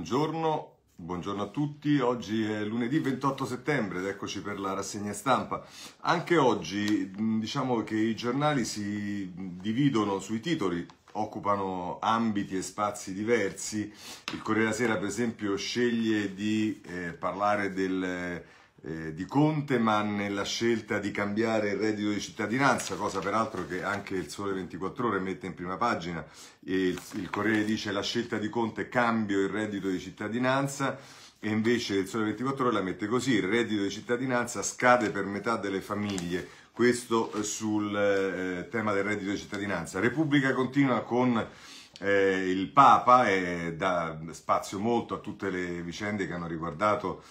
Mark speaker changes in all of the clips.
Speaker 1: Buongiorno, buongiorno, a tutti. Oggi è lunedì 28 settembre ed eccoci per la rassegna stampa. Anche oggi diciamo che i giornali si dividono sui titoli, occupano ambiti e spazi diversi. Il Corriere della Sera, per esempio, sceglie di eh, parlare del eh, di Conte, ma nella scelta di cambiare il reddito di cittadinanza, cosa peraltro che anche il Sole 24 Ore mette in prima pagina. il, il Corriere dice la scelta di Conte cambio il reddito di cittadinanza e invece il Sole 24 Ore la mette così, il reddito di cittadinanza scade per metà delle famiglie, questo eh, sul eh, tema del reddito di cittadinanza. Repubblica continua con eh, il Papa, eh, dà spazio molto a tutte le vicende che hanno riguardato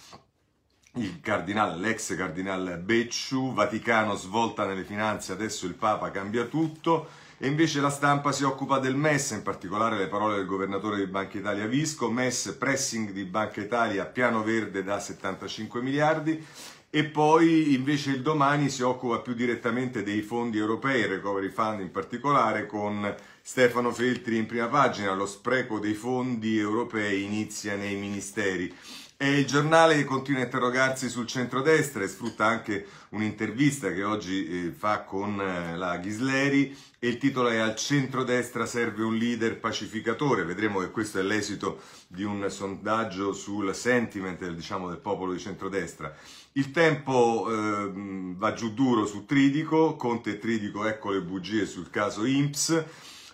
Speaker 1: il cardinale, l'ex cardinale Becciu, Vaticano svolta nelle finanze, adesso il Papa cambia tutto e invece la stampa si occupa del MES, in particolare le parole del governatore di Banca Italia Visco, MES pressing di Banca Italia, piano verde da 75 miliardi e poi invece il domani si occupa più direttamente dei fondi europei, recovery fund in particolare, con Stefano Feltri in prima pagina, lo spreco dei fondi europei inizia nei ministeri. È il giornale che continua a interrogarsi sul centrodestra e sfrutta anche un'intervista che oggi eh, fa con eh, la Ghisleri e il titolo è Al centrodestra serve un leader pacificatore. Vedremo che questo è l'esito di un sondaggio sul sentiment diciamo, del popolo di centrodestra. Il tempo eh, va giù duro su Tridico, Conte e Tridico ecco le bugie sul caso IMPS.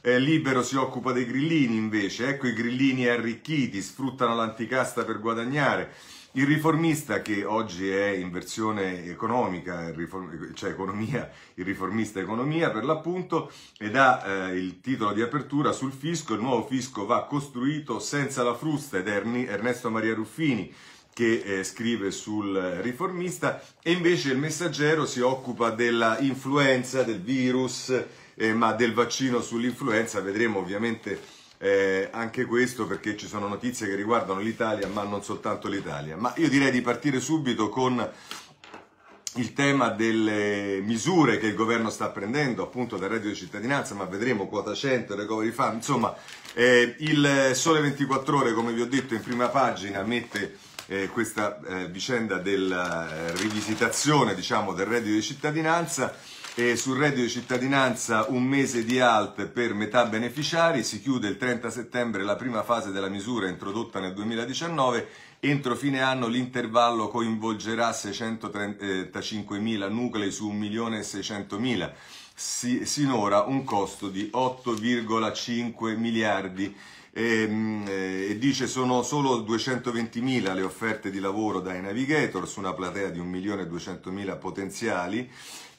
Speaker 1: Eh, Libero si occupa dei grillini invece, ecco i grillini arricchiti, sfruttano l'anticasta per guadagnare. Il riformista che oggi è in versione economica, cioè economia, il riformista economia per l'appunto, ed ha eh, il titolo di apertura sul fisco, il nuovo fisco va costruito senza la frusta ed Erni, Ernesto Maria Ruffini che eh, scrive sul riformista e invece il messaggero si occupa della influenza, del virus, eh, ma del vaccino sull'influenza vedremo ovviamente eh, anche questo perché ci sono notizie che riguardano l'Italia, ma non soltanto l'Italia. Ma io direi di partire subito con il tema delle misure che il governo sta prendendo appunto dal reddito di cittadinanza, ma vedremo quota 100, recovery fund, insomma eh, il Sole 24 ore come vi ho detto in prima pagina mette eh, questa eh, vicenda della eh, rivisitazione diciamo, del reddito di cittadinanza e sul reddito di cittadinanza un mese di alt per metà beneficiari, si chiude il 30 settembre la prima fase della misura introdotta nel 2019, entro fine anno l'intervallo coinvolgerà 635.000 nuclei su 1.600.000, si, sinora un costo di 8,5 miliardi e, ehm, eh, e, dice sono solo 220.000 le offerte di lavoro dai navigator su una platea di 1.200.000 potenziali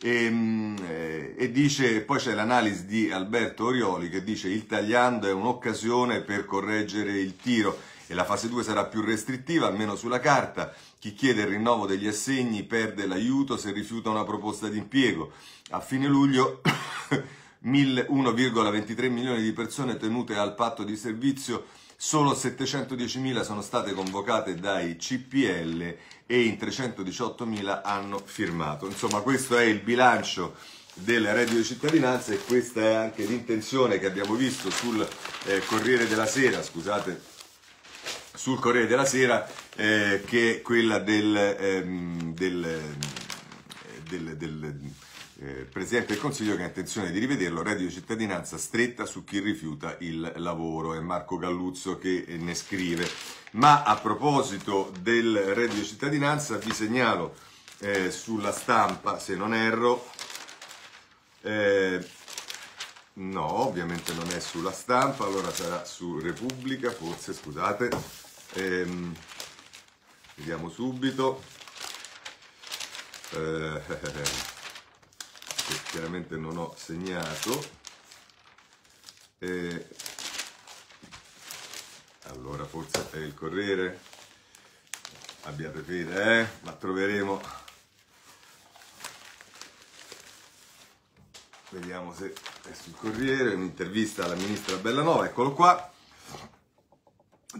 Speaker 1: e, ehm, eh, e, dice, poi c'è l'analisi di Alberto Orioli che dice il tagliando è un'occasione per correggere il tiro e la fase 2 sarà più restrittiva, almeno sulla carta. Chi chiede il rinnovo degli assegni perde l'aiuto se rifiuta una proposta di impiego. A fine luglio 1,23 milioni di persone tenute al patto di servizio, solo 710.000 sono state convocate dai CPL e in 318.000 hanno firmato. Insomma, questo è il bilancio del reddito di cittadinanza e questa è anche l'intenzione che abbiamo visto sul eh, Corriere della Sera, scusate, sul Corriere della Sera, eh, che è quella del, ehm, del, ehm, del, del eh, Presidente del Consiglio che ha intenzione di rivederlo, reddito di cittadinanza stretta su chi rifiuta il lavoro, è Marco Galluzzo che eh, ne scrive. Ma a proposito del reddito di cittadinanza vi segnalo eh, sulla stampa, se non erro, eh, no, ovviamente non è sulla stampa, allora sarà su Repubblica, forse, scusate, ehm, vediamo subito. Eh, che chiaramente non ho segnato. E... Allora forse è il Corriere, abbiate fede, eh? ma troveremo. Vediamo se è sul Corriere, un'intervista alla ministra Bellanova, eccolo qua.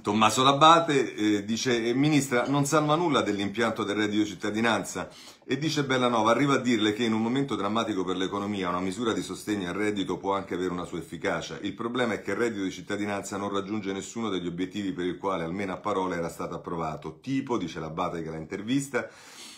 Speaker 1: Tommaso Labate eh, dice eh, Ministra, non salva nulla dell'impianto del reddito di cittadinanza e dice Bellanova, arriva a dirle che in un momento drammatico per l'economia una misura di sostegno al reddito può anche avere una sua efficacia. Il problema è che il reddito di cittadinanza non raggiunge nessuno degli obiettivi per il quale, almeno a parole, era stato approvato. Tipo, dice Labate che la intervista,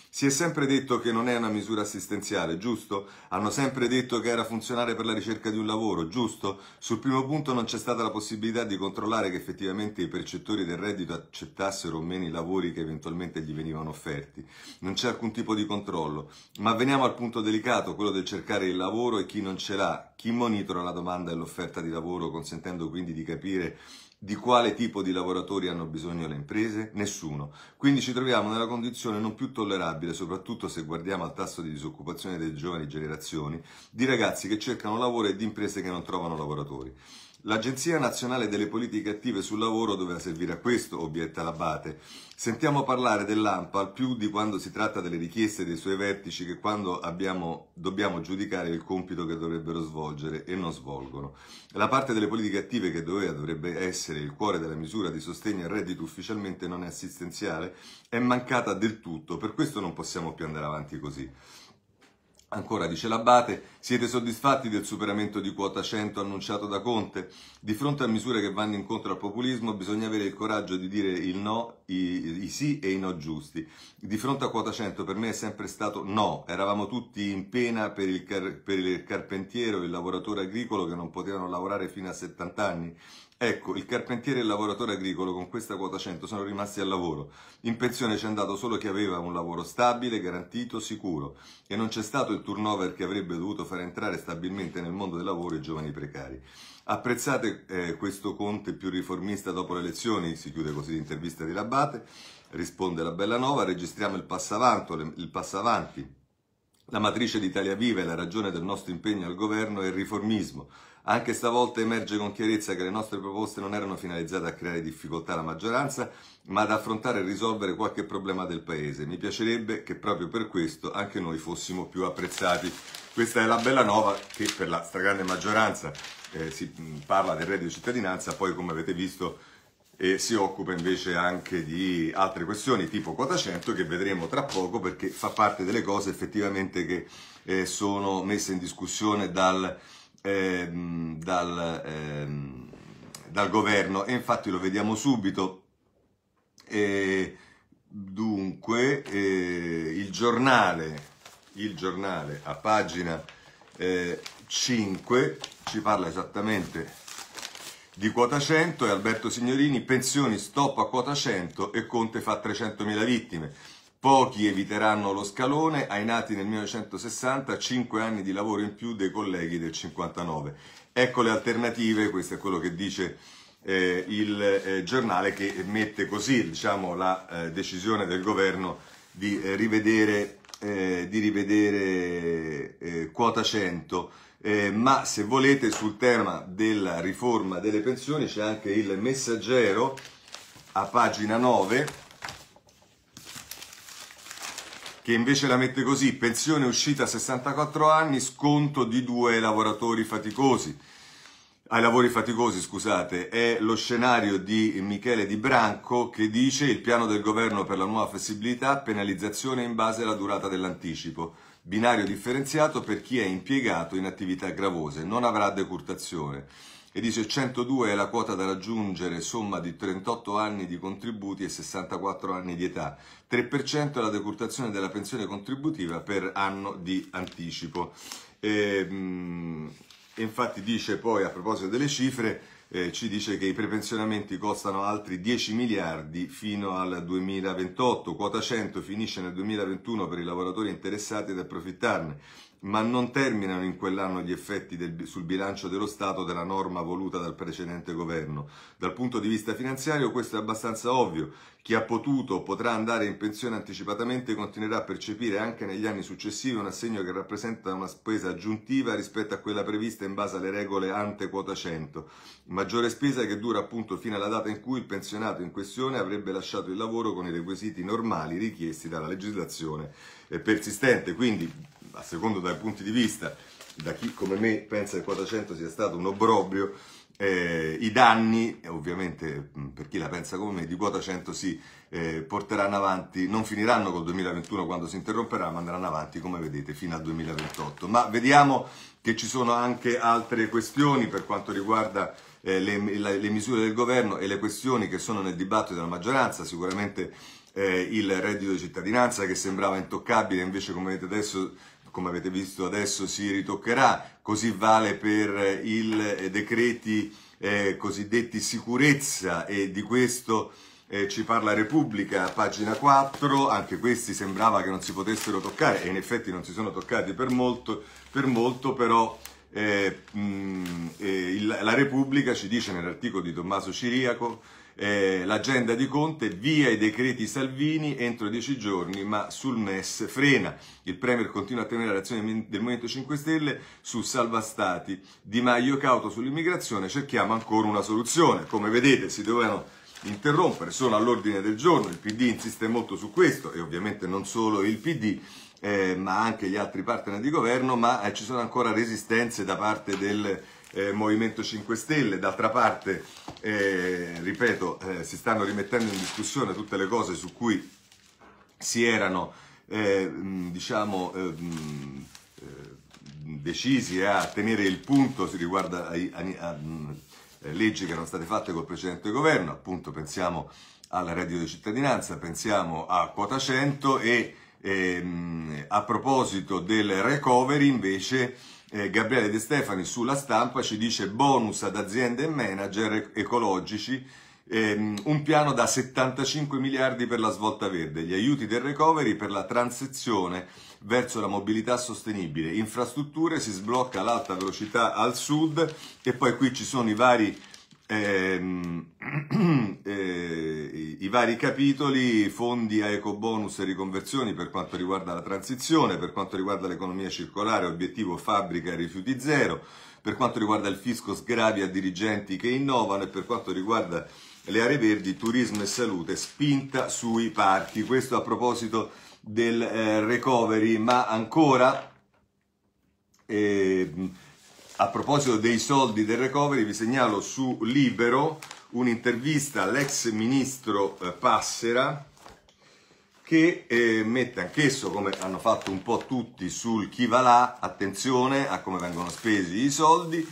Speaker 1: si è sempre detto che non è una misura assistenziale, giusto? Hanno sempre detto che era funzionare per la ricerca di un lavoro, giusto? Sul primo punto non c'è stata la possibilità di controllare che effettivamente i percettori del reddito accettassero o meno i lavori che eventualmente gli venivano offerti. Non c'è alcun tipo di controllo. Ma veniamo al punto delicato, quello del cercare il lavoro e chi non ce l'ha, chi monitora la domanda e l'offerta di lavoro, consentendo quindi di capire di quale tipo di lavoratori hanno bisogno le imprese? Nessuno. Quindi ci troviamo nella condizione non più tollerabile, soprattutto se guardiamo al tasso di disoccupazione delle giovani generazioni, di ragazzi che cercano lavoro e di imprese che non trovano lavoratori. L'Agenzia Nazionale delle Politiche Attive sul Lavoro doveva servire a questo, obietta l'abate. Sentiamo parlare dell'AMPAL più di quando si tratta delle richieste dei suoi vertici che quando abbiamo, dobbiamo giudicare il compito che dovrebbero svolgere e non svolgono. La parte delle politiche attive che doveva, dovrebbe essere il cuore della misura di sostegno al reddito ufficialmente non è assistenziale è mancata del tutto, per questo non possiamo più andare avanti così. Ancora dice l'Abate, siete soddisfatti del superamento di quota 100 annunciato da Conte? Di fronte a misure che vanno incontro al populismo bisogna avere il coraggio di dire il no, i, i sì e i no giusti. Di fronte a quota 100 per me è sempre stato no, eravamo tutti in pena per il, car- per il carpentiero, il lavoratore agricolo che non potevano lavorare fino a 70 anni Ecco, il carpentiere e il lavoratore agricolo con questa quota 100 sono rimasti al lavoro. In pensione c'è andato solo chi aveva un lavoro stabile, garantito, sicuro e non c'è stato il turnover che avrebbe dovuto far entrare stabilmente nel mondo del lavoro i giovani precari. Apprezzate eh, questo Conte più riformista dopo le elezioni, si chiude così l'intervista di Labate. risponde la Bellanova, registriamo il passavanto, il passavanti. La matrice d'Italia Viva e la ragione del nostro impegno al governo è il riformismo anche stavolta emerge con chiarezza che le nostre proposte non erano finalizzate a creare difficoltà alla maggioranza, ma ad affrontare e risolvere qualche problema del Paese. Mi piacerebbe che proprio per questo anche noi fossimo più apprezzati. Questa è la bella nuova che per la stragrande maggioranza eh, si mm, parla del reddito di cittadinanza, poi come avete visto eh, si occupa invece anche di altre questioni tipo quota 100 che vedremo tra poco perché fa parte delle cose effettivamente che eh, sono messe in discussione dal ehm, dal, ehm, dal, governo e infatti lo vediamo subito. E, dunque, eh, il, giornale, il giornale a pagina eh, 5 ci parla esattamente di quota 100 e Alberto Signorini pensioni stop a quota 100 e Conte fa 300.000 vittime. Pochi eviteranno lo scalone, ai nati nel 1960 5 anni di lavoro in più dei colleghi del 59. Ecco le alternative, questo è quello che dice eh, il eh, giornale che mette così diciamo, la eh, decisione del governo di eh, rivedere, eh, di rivedere eh, quota 100. ma se volete sul tema della riforma delle pensioni c'è anche il messaggero a pagina 9 che invece la mette così, pensione uscita a 64 anni, sconto di due lavoratori faticosi. Ai lavori faticosi, scusate, è lo scenario di Michele Di Branco che dice il piano del governo per la nuova flessibilità, penalizzazione in base alla durata dell'anticipo, binario differenziato per chi è impiegato in attività gravose, non avrà decurtazione e dice 102 è la quota da raggiungere, somma di 38 anni di contributi e 64 anni di età, 3% è la decurtazione della pensione contributiva per anno di anticipo. E, mh, mm, infatti dice poi a proposito delle cifre, eh, ci dice che i prepensionamenti costano altri 10 miliardi fino al 2028, quota 100 finisce nel 2021 per i lavoratori interessati ad approfittarne ma non terminano in quell'anno gli effetti del, sul bilancio dello Stato della norma voluta dal precedente governo. Dal punto di vista finanziario questo è abbastanza ovvio. Chi ha potuto o potrà andare in pensione anticipatamente continuerà a percepire anche negli anni successivi un assegno che rappresenta una spesa aggiuntiva rispetto a quella prevista in base alle regole ante quota 100. Maggiore spesa che dura appunto fino alla data in cui il pensionato in questione avrebbe lasciato il lavoro con i requisiti normali richiesti dalla legislazione persistente. Quindi a secondo dai punti di vista, da chi come me pensa che il 400 sia stato un obbrobrio, eh, i danni, eh, ovviamente per chi la pensa come me, di quota 100 si eh, porteranno avanti, non finiranno col 2021 quando si interromperà, ma andranno avanti come vedete fino al 2028. Ma vediamo che ci sono anche altre questioni per quanto riguarda eh, le, la, le, misure del governo e le questioni che sono nel dibattito della maggioranza, sicuramente eh, il reddito di cittadinanza che sembrava intoccabile, invece come vedete adesso come avete visto adesso si ritoccherà, così vale per eh, i eh, decreti eh, cosiddetti sicurezza e di questo eh, ci parla Repubblica, pagina 4, anche questi sembrava che non si potessero toccare e in effetti non si sono toccati per molto, per molto però eh, mh, mm, eh, il, la Repubblica ci dice nell'articolo di Tommaso Ciriaco eh, l'agenda di Conte, via i decreti Salvini entro dieci giorni, ma sul MES frena. Il Premier continua a tenere la reazione del Movimento 5 Stelle su salva stati. Di Maio cauto sull'immigrazione, cerchiamo ancora una soluzione. Come vedete si dovevano interrompere, sono all'ordine del giorno, il PD insiste molto su questo e ovviamente non solo il PD. Eh, ma anche gli altri partner di governo, ma eh, ci sono ancora resistenze da parte del, eh, Movimento 5 Stelle, d'altra parte, eh, ripeto, eh, si stanno rimettendo in discussione tutte le cose su cui si erano, eh, diciamo, eh, eh, decisi a tenere il punto si riguardo a, a, a, leggi che erano state fatte col precedente governo, appunto pensiamo al reddito di cittadinanza, pensiamo a quota 100 e ehm, a proposito del recovery invece eh, Gabriele De Stefani sulla stampa ci dice bonus ad aziende e manager ecologici, ehm, un piano da 75 miliardi per la svolta verde, gli aiuti del recovery per la transizione verso la mobilità sostenibile, infrastrutture, si sblocca l'alta velocità al sud e poi qui ci sono i vari ehm, eh, i vari capitoli, fondi a ecobonus e riconversioni per quanto riguarda la transizione, per quanto riguarda l'economia circolare, obiettivo fabbrica e rifiuti zero, per quanto riguarda il fisco sgravi a dirigenti che innovano e per quanto riguarda le aree verdi, turismo e salute, spinta sui parchi. Questo a proposito del eh, recovery, ma ancora... Eh, a proposito dei soldi del recovery, vi segnalo su Libero un'intervista all'ex ministro eh, Passera che eh, mette anch'esso, come hanno fatto un po' tutti, sul chi va là, attenzione a come vengono spesi i soldi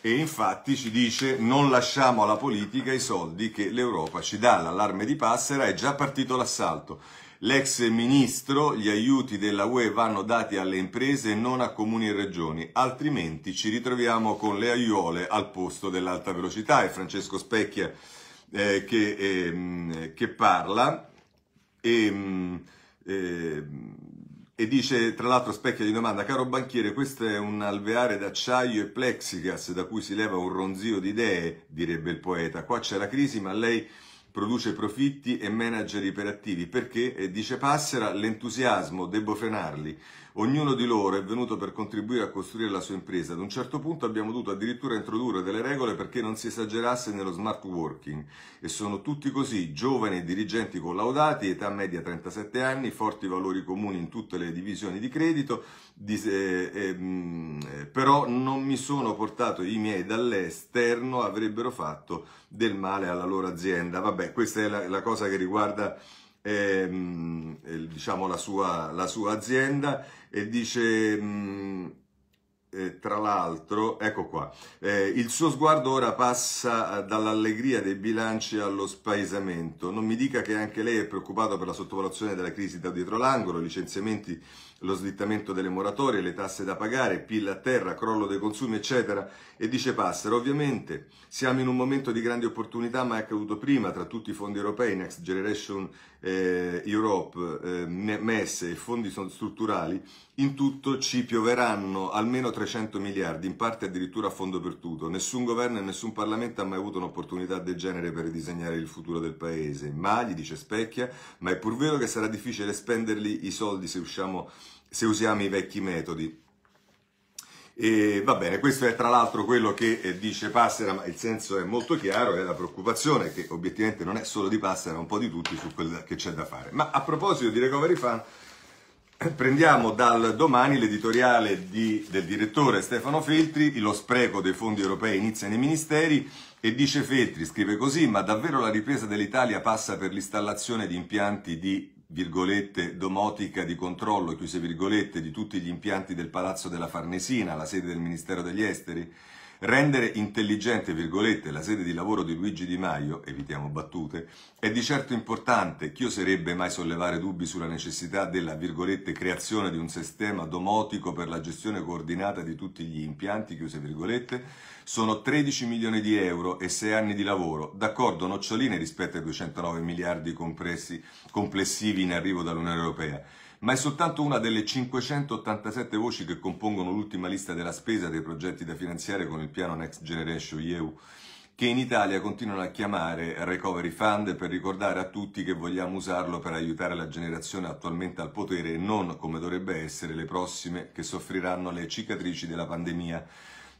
Speaker 1: e infatti ci dice non lasciamo alla politica i soldi che l'Europa ci dà, l'allarme di Passera è già partito l'assalto. L'ex ministro, gli aiuti della UE vanno dati alle imprese e non a comuni e regioni, altrimenti ci ritroviamo con le aiuole al posto dell'alta velocità. È Francesco Specchia eh, che, eh, che, parla e, mm, eh, e dice, tra l'altro Specchia gli domanda, caro banchiere, questo è un alveare d'acciaio e plexigas da cui si leva un ronzio di idee, direbbe il poeta. Qua c'è la crisi, ma lei produce profitti e manager iperattivi perché, eh, dice Passera, l'entusiasmo, devo frenarli, Ognuno di loro è venuto per contribuire a costruire la sua impresa. Ad un certo punto abbiamo dovuto addirittura introdurre delle regole perché non si esagerasse nello smart working. E sono tutti così, giovani e dirigenti collaudati, età media 37 anni, forti valori comuni in tutte le divisioni di credito, di, eh, eh, mm, eh, però non mi sono portato i miei dall'esterno, avrebbero fatto del male alla loro azienda. Vabbè, questa è la, la cosa che riguarda ehm, eh, diciamo la sua, la sua, azienda e dice... Mh, mm, eh, tra l'altro, ecco qua, eh, il suo sguardo ora passa eh, dall'allegria dei bilanci allo spaesamento. Non mi dica che anche lei è preoccupato per la sottovalutazione della crisi da dietro l'angolo, licenziamenti lo slittamento delle moratorie, le tasse da pagare, PIL a terra, crollo dei consumi, eccetera. E dice Passera, ovviamente siamo in un momento di grandi opportunità, ma è accaduto prima tra tutti i fondi europei, Next Generation eh, Europe, eh, MES e fondi strutturali, in tutto ci pioveranno almeno 300 miliardi, in parte addirittura a fondo perduto. Nessun governo e nessun Parlamento ha mai avuto un'opportunità del genere per ridisegnare il futuro del Paese. Ma, gli dice Specchia, ma è pur vero che sarà difficile spenderli i soldi se usciamo se usiamo i vecchi metodi. E va bene, questo è tra l'altro quello che eh, dice Passera, ma il senso è molto chiaro, è la preoccupazione che obiettivamente non è solo di Passera, è un po' di tutti su quello che c'è da fare. Ma a proposito di Recovery Fund, eh, prendiamo dal domani l'editoriale di, del direttore Stefano Feltri, lo spreco dei fondi europei inizia nei ministeri, e dice Feltri, scrive così, ma davvero la ripresa dell'Italia passa per l'installazione di impianti di virgolette, domotica di controllo, chiuse virgolette, di tutti gli impianti del Palazzo della Farnesina, la sede del Ministero degli Esteri, rendere intelligente, virgolette, la sede di lavoro di Luigi Di Maio, evitiamo battute, è di certo importante, chi oserebbe mai sollevare dubbi sulla necessità della, virgolette, creazione di un sistema domotico per la gestione coordinata di tutti gli impianti, chiuse virgolette, sono 13 milioni di euro e 6 anni di lavoro, d'accordo noccioline rispetto ai 209 miliardi complessivi in arrivo dall'Unione Europea ma è soltanto una delle 587 voci che compongono l'ultima lista della spesa dei progetti da finanziare con il piano Next Generation EU, che in Italia continuano a chiamare Recovery Fund per ricordare a tutti che vogliamo usarlo per aiutare la generazione attualmente al potere e non, come dovrebbe essere, le prossime che soffriranno le cicatrici della pandemia.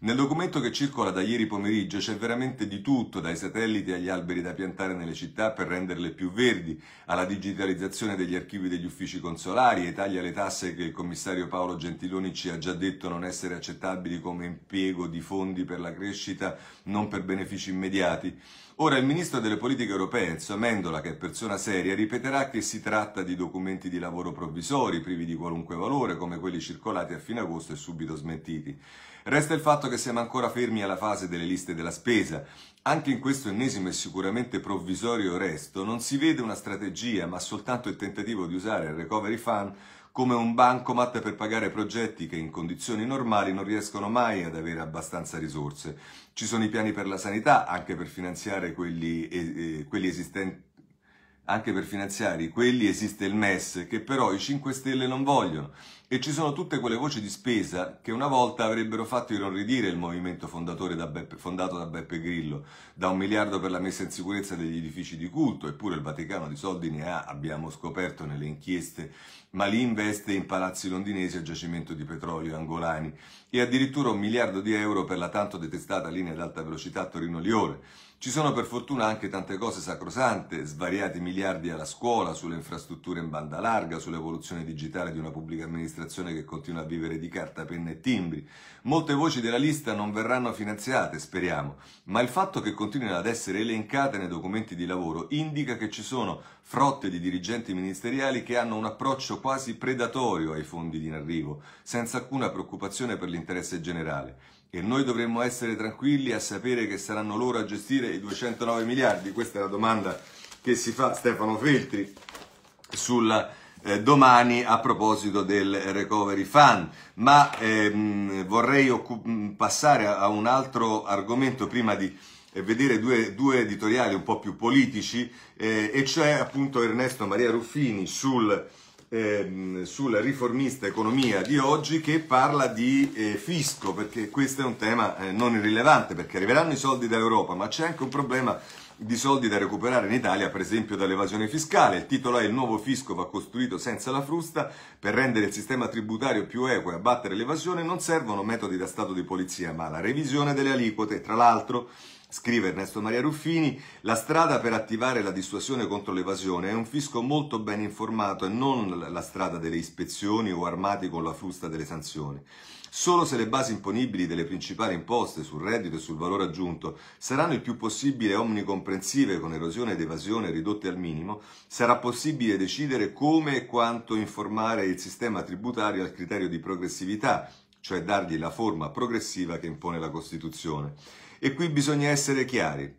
Speaker 1: Nel documento che circola da ieri pomeriggio c'è veramente di tutto, dai satelliti agli alberi da piantare nelle città per renderle più verdi, alla digitalizzazione degli archivi degli uffici consolari, ai tagli alle tasse che il commissario Paolo Gentiloni ci ha già detto non essere accettabili come impiego di fondi per la crescita, non per benefici immediati. Ora il ministro delle politiche europee, Enzo Mendola, che è persona seria, ripeterà che si tratta di documenti di lavoro provvisori, privi di qualunque valore, come quelli circolati a fine agosto e subito smentiti. Resta il fatto che siamo ancora fermi alla fase delle liste della spesa. Anche in questo ennesimo e sicuramente provvisorio resto non si vede una strategia, ma soltanto il tentativo di usare il recovery fund come un bancomat per pagare progetti che in condizioni normali non riescono mai ad avere abbastanza risorse. Ci sono i piani per la sanità, anche per finanziare quelli, eh, quelli esistenti anche per finanziare quelli esiste il MES, che però i 5 Stelle non vogliono. E ci sono tutte quelle voci di spesa che una volta avrebbero fatto irroridire il movimento da Beppe, fondato da Beppe Grillo, da un miliardo per la messa in sicurezza degli edifici di culto, eppure il Vaticano di soldi ne ha, abbiamo scoperto nelle inchieste, ma li investe in palazzi londinesi a giacimento di petrolio angolani, e addirittura un miliardo di euro per la tanto detestata linea ad alta velocità Torino-Lione ci sono per fortuna anche tante cose sacrosante, svariati miliardi alla scuola, sulle infrastrutture in banda larga, sull'evoluzione digitale di una pubblica amministrazione che continua a vivere di carta, penne e timbri. Molte voci della lista non verranno finanziate, speriamo, ma il fatto che continuino ad essere elencate nei documenti di lavoro indica che ci sono frotte di dirigenti ministeriali che hanno un approccio quasi predatorio ai fondi di arrivo, senza alcuna preoccupazione per l'interesse generale e noi dovremmo essere tranquilli a sapere che saranno loro a gestire i 209 miliardi? Questa è la domanda che si fa Stefano Feltri sul eh, domani a proposito del Recovery Fund. Ma ehm, vorrei occup- mm, passare a, a un altro argomento prima di eh, vedere due, due, editoriali un po' più politici, eh, e cioè appunto Ernesto Maria Ruffini sul ehm, sulla riformista economia di oggi che parla di eh, fisco, perché questo è un tema eh, non irrilevante, perché arriveranno i soldi dall'Europa, ma c'è anche un problema di soldi da recuperare in Italia, per esempio dall'evasione fiscale. Il titolo è Il nuovo fisco va costruito senza la frusta per rendere il sistema tributario più equo e abbattere l'evasione. Non servono metodi da Stato di polizia, ma la revisione delle aliquote, tra l'altro Scrive Ernesto Maria Ruffini, la strada per attivare la dissuasione contro l'evasione è un fisco molto ben informato e non la strada delle ispezioni o armati con la frusta delle sanzioni. Solo se le basi imponibili delle principali imposte sul reddito e sul valore aggiunto saranno il più possibile omnicomprensive con erosione ed evasione ridotte al minimo, sarà possibile decidere come e quanto informare il sistema tributario al criterio di progressività, cioè dargli la forma progressiva che impone la Costituzione. E qui bisogna essere chiari.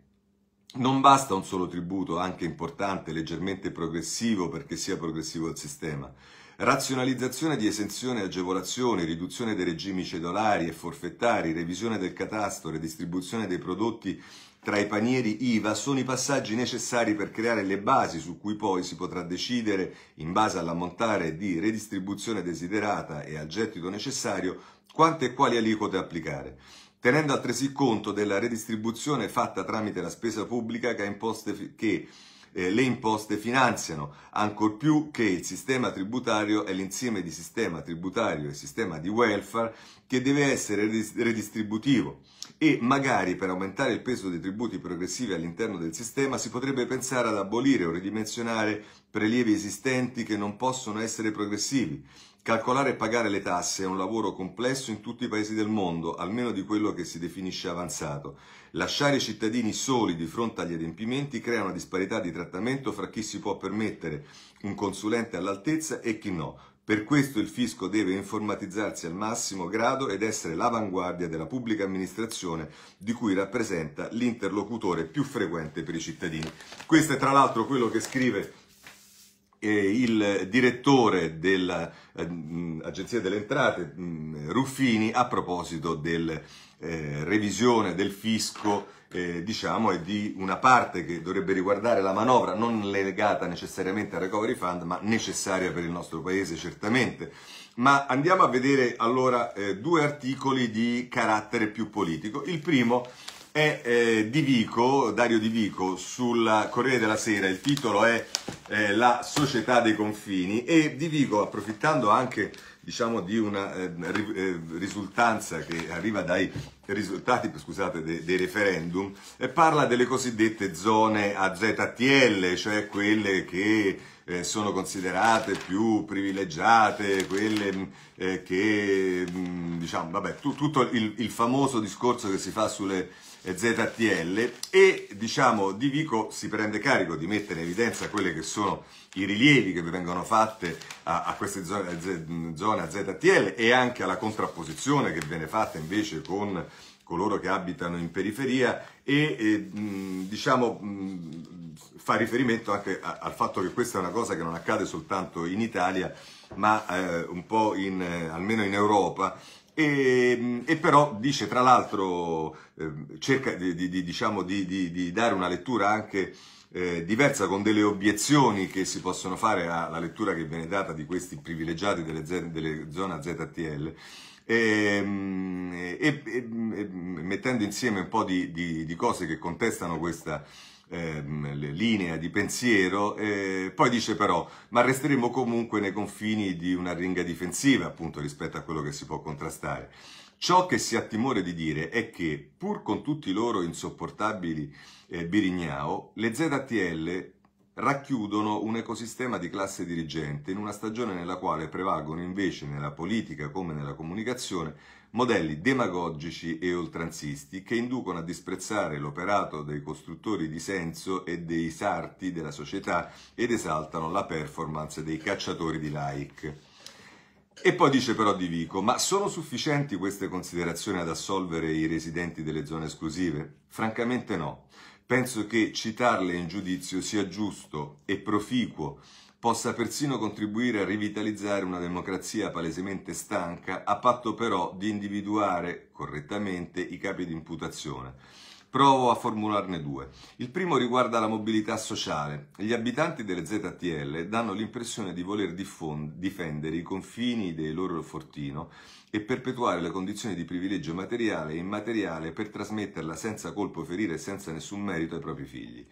Speaker 1: Non basta un solo tributo, anche importante, leggermente progressivo perché sia progressivo il sistema. Razionalizzazione di esenzioni e agevolazioni, riduzione dei regimi cedolari e forfettari, revisione del catasto, redistribuzione dei prodotti tra i panieri IVA sono i passaggi necessari per creare le basi su cui poi si potrà decidere, in base all'ammontare di redistribuzione desiderata e al gettito necessario, quante e quali aliquote applicare tenendo altresì conto della redistribuzione fatta tramite la spesa pubblica che, imposte, che eh, le imposte finanziano, ancor più che il sistema tributario è l'insieme di sistema tributario e sistema di welfare che deve essere redistributivo e magari per aumentare il peso dei tributi progressivi all'interno del sistema si potrebbe pensare ad abolire o ridimensionare prelievi esistenti che non possono essere progressivi. Calcolare e pagare le tasse è un lavoro complesso in tutti i paesi del mondo, almeno di quello che si definisce avanzato. Lasciare i cittadini soli di fronte agli adempimenti crea una disparità di trattamento fra chi si può permettere un consulente all'altezza e chi no. Per questo il fisco deve informatizzarsi al massimo grado ed essere l'avanguardia della pubblica amministrazione di cui rappresenta l'interlocutore più frequente per i cittadini. Questo è tra l'altro quello che scrive eh, il direttore dell'Agenzia eh, delle Entrate, Ruffini, a proposito della eh, revisione del fisco eh, diciamo, è di una parte che dovrebbe riguardare la manovra non legata necessariamente al recovery fund, ma necessaria per il nostro paese certamente. Ma andiamo a vedere allora eh, due articoli di carattere più politico. Il primo è eh, Di Vico, Dario Di Vico, sul Corriere della Sera, il titolo è eh, La società dei confini e Di Vico, approfittando anche diciamo, di una eh, eh, risultanza che arriva dai risultati scusate, dei, dei referendum e parla delle cosiddette zone AZTL, cioè quelle che eh, sono considerate più privilegiate, quelle mm, eh, che, mh, mm, diciamo, vabbè, tu, tutto il, il famoso discorso che si fa sulle ZTL e diciamo Di Vico si prende carico di mettere in evidenza quelli che sono i rilievi che vengono fatti a, a queste zone, a zona ZTL e anche alla contrapposizione che viene fatta invece con coloro che abitano in periferia e, e diciamo fa riferimento anche a, al fatto che questa è una cosa che non accade soltanto in Italia ma eh, un po' in, eh, almeno in Europa e, ehm, e, però dice tra l'altro, eh, cerca di, di, diciamo, di, di, dare una lettura anche eh, diversa con delle obiezioni che si possono fare alla lettura che viene data di questi privilegiati delle, Z, delle zona ZTL. Ehm, e, e, mettendo insieme un po' di, cose che contestano questa, ehm, linea di pensiero, eh, poi dice però ma resteremo comunque nei confini di una ringa difensiva appunto rispetto a quello che si può contrastare. Ciò che si ha timore di dire è che, pur con tutti i loro insopportabili eh, birignao, le ZTL racchiudono un ecosistema di classe dirigente in una stagione nella quale prevalgono invece nella politica come nella comunicazione modelli demagogici e oltranzisti che inducono a disprezzare l'operato dei costruttori di senso e dei sarti della società ed esaltano la performance dei cacciatori di like. E poi dice però Di Vico, ma sono sufficienti queste considerazioni ad assolvere i residenti delle zone esclusive? Francamente no. Penso che citarle in giudizio sia giusto e proficuo possa persino contribuire a rivitalizzare una democrazia palesemente stanca, a patto però di individuare correttamente i capi di imputazione. Provo a formularne due. Il primo riguarda la mobilità sociale. Gli abitanti delle ZTL danno l'impressione di voler diffond- difendere i confini del loro fortino e perpetuare le condizioni di privilegio materiale e immateriale per trasmetterla senza colpo ferire e senza nessun merito ai propri figli.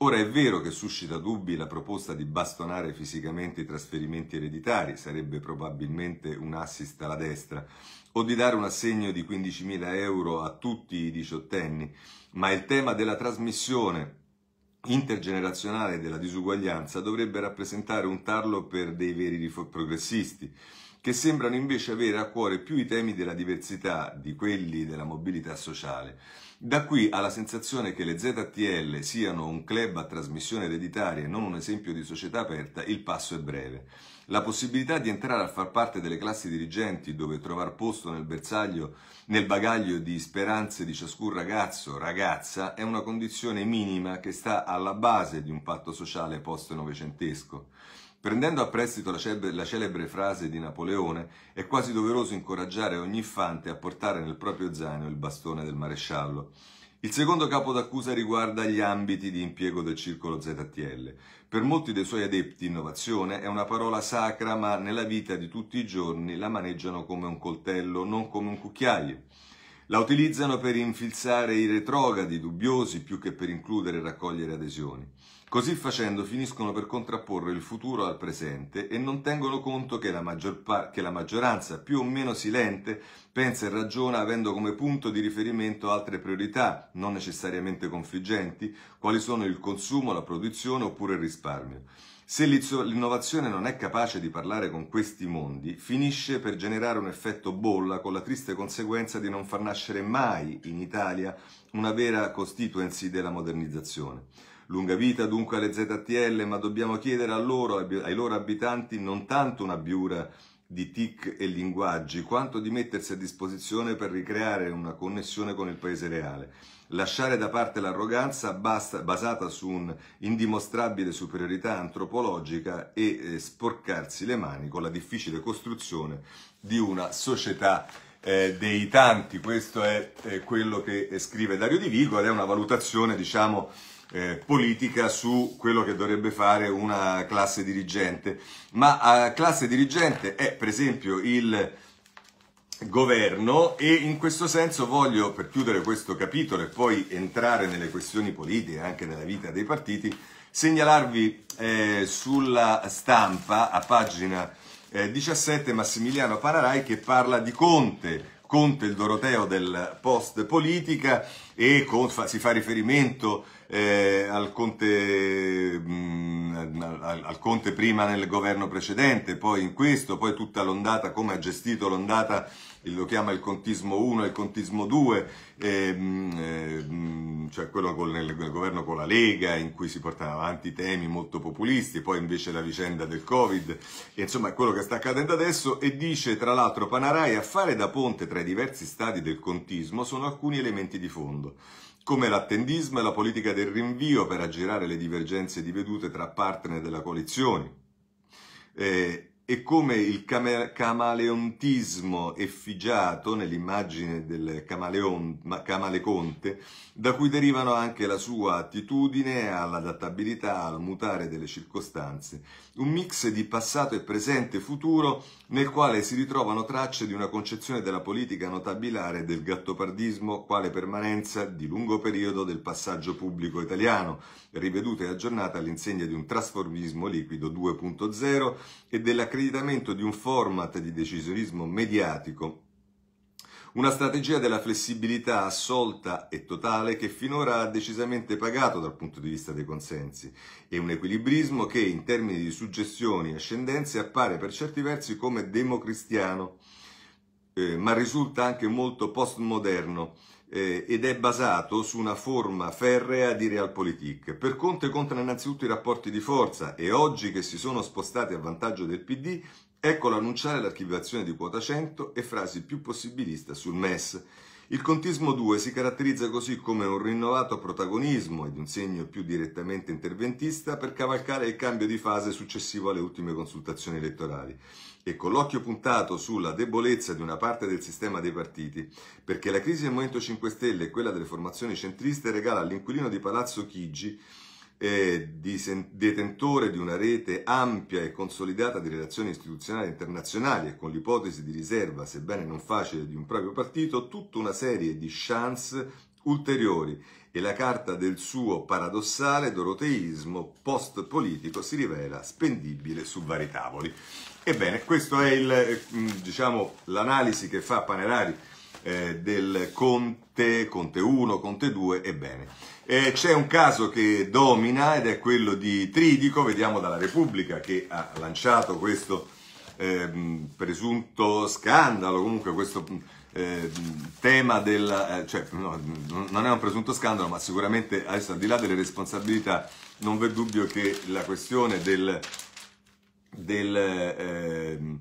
Speaker 1: Ora è vero che suscita dubbi la proposta di bastonare fisicamente i trasferimenti ereditari, sarebbe probabilmente un assist alla destra, o di dare un assegno di 15.000 euro a tutti i diciottenni, ma il tema della trasmissione intergenerazionale della disuguaglianza dovrebbe rappresentare un tarlo per dei veri progressisti, che sembrano invece avere a cuore più i temi della diversità di quelli della mobilità sociale. Da qui alla sensazione che le ZTL siano un club a trasmissione ereditaria e non un esempio di società aperta, il passo è breve. La possibilità di entrare a far parte delle classi dirigenti dove trovare posto nel bersaglio, nel bagaglio di speranze di ciascun ragazzo, o ragazza, è una condizione minima che sta alla base di un patto sociale post-novecentesco. Prendendo a prestito la, celebre, la celebre frase di Napoleone, è quasi doveroso incoraggiare ogni fante a portare nel proprio zaino il bastone del maresciallo. Il secondo capo d'accusa riguarda gli ambiti di impiego del circolo ZTL. Per molti dei suoi adepti innovazione è una parola sacra, ma nella vita di tutti i giorni la maneggiano come un coltello, non come un cucchiaio. La utilizzano per infilzare i retrogradi dubbiosi più che per includere e raccogliere adesioni. Così facendo finiscono per contrapporre il futuro al presente e non tengono conto che la, maggior, che la, maggioranza più o meno silente pensa e ragiona avendo come punto di riferimento altre priorità non necessariamente confliggenti, quali sono il consumo, la produzione oppure il risparmio. Se l'innovazione non è capace di parlare con questi mondi, finisce per generare un effetto bolla con la triste conseguenza di non far nascere mai in Italia una vera constituency della modernizzazione. Lunga vita dunque alle ZTL, ma dobbiamo chiedere a loro, ai loro abitanti non tanto una biura di tic e linguaggi, quanto di mettersi a disposizione per ricreare una connessione con il paese reale. Lasciare da parte l'arroganza basata su un'indimostrabile superiorità antropologica e eh, sporcarsi le mani con la difficile costruzione di una società eh, dei tanti. Questo è eh, quello che eh, scrive Dario Di Vigo ed è una valutazione, diciamo, eh, politica su quello che dovrebbe fare una classe dirigente, ma eh, classe dirigente è per esempio il governo e in questo senso voglio, per chiudere questo capitolo e poi entrare nelle questioni politiche, anche nella vita dei partiti, segnalarvi eh, sulla stampa a pagina 17 eh, Massimiliano Panarai che parla di Conte Conte il Doroteo del post politica e con, fa, si fa riferimento eh, al, Conte, mh, mm, al, al, Conte, prima nel governo precedente, poi in questo, poi tutta l'ondata, come ha gestito l'ondata lo chiama il contismo 1 e il contismo 2, ehm, mm, ehm, mm, cioè quello con il, il, governo con la Lega in cui si portavano avanti temi molto populisti, poi invece la vicenda del Covid, e insomma quello che sta accadendo adesso e dice tra l'altro Panarai a fare da ponte tra i diversi stadi del contismo sono alcuni elementi di fondo come l'attendismo e la politica del rinvio per aggirare le divergenze di vedute tra partner della coalizione. Eh, e come il camaleontismo effigiato nell'immagine del camaleconte, da cui derivano anche la sua attitudine all'adattabilità, al mutare delle circostanze un mix di passato e presente e futuro nel quale si ritrovano tracce di una concezione della politica notabilare del gattopardismo quale permanenza di lungo periodo del passaggio pubblico italiano, riveduta e aggiornata all'insegna di un trasformismo liquido 2.0 e dell'accreditamento di un format di decisionismo mediatico una strategia della flessibilità assolta e totale che finora ha decisamente pagato dal punto di vista dei consensi e un equilibrismo che in termini di suggestioni e ascendenze appare per certi versi come democristiano, eh, ma risulta anche molto postmoderno eh, ed è basato su una forma ferrea di realpolitik. Per Conte contano innanzitutto i rapporti di forza e oggi che si sono spostati a vantaggio del PD Ecco l'annunciare l'archiviazione di quota 100 e frasi più possibiliste sul MES. Il contismo 2 si caratterizza così come un rinnovato protagonismo ed un segno più direttamente interventista per cavalcare il cambio di fase successivo alle ultime consultazioni elettorali e con l'occhio puntato sulla debolezza di una parte del sistema dei partiti, perché la crisi del Movimento 5 Stelle e quella delle formazioni centriste regala all'inquilino di Palazzo Chigi eh, detentore di una rete ampia e consolidata di relazioni istituzionali e internazionali e con l'ipotesi di riserva, sebbene non facile, di un proprio partito, tutta una serie di chance ulteriori e la carta del suo paradossale doroteismo post-politico si rivela spendibile su vari tavoli. Ebbene, questa è il, mm, diciamo, l'analisi che fa Panerari eh, del Conte, Conte 1, Conte 2, ebbene. Eh, c'è un caso che domina ed è quello di Tridico, vediamo dalla Repubblica che ha lanciato questo eh, presunto scandalo, comunque questo eh, tema del... Eh, cioè no, non è un presunto scandalo, ma sicuramente adesso al di là delle responsabilità non v'è dubbio che la questione del, del, ehm,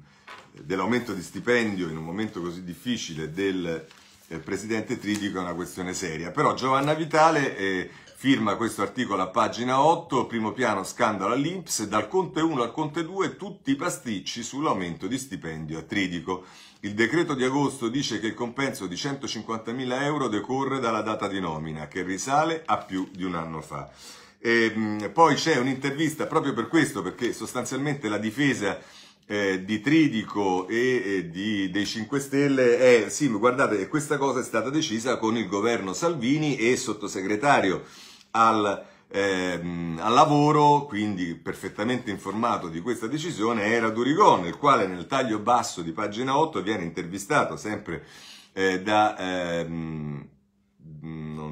Speaker 1: dell'aumento di stipendio in un momento così difficile del eh, Presidente Tridico è una questione seria. Però Giovanna Vitale eh, firma questo articolo a pagina 8, primo piano scandalo all'Inps, dal Conte 1 al Conte 2 tutti i pasticci sull'aumento di stipendio a Tridico. Il decreto di agosto dice che il compenso di 150.000 euro decorre dalla data di nomina, che risale a più di un anno fa. E, ehm, mh, poi c'è un'intervista proprio per questo, perché sostanzialmente la difesa eh, di Tridico e, e di, dei 5 Stelle è, sì, guardate, questa cosa è stata decisa con il governo Salvini e sottosegretario al, ehm, al lavoro, quindi perfettamente informato di questa decisione, era Durigon, il quale nel taglio basso di pagina 8 viene intervistato sempre eh, da... Ehm,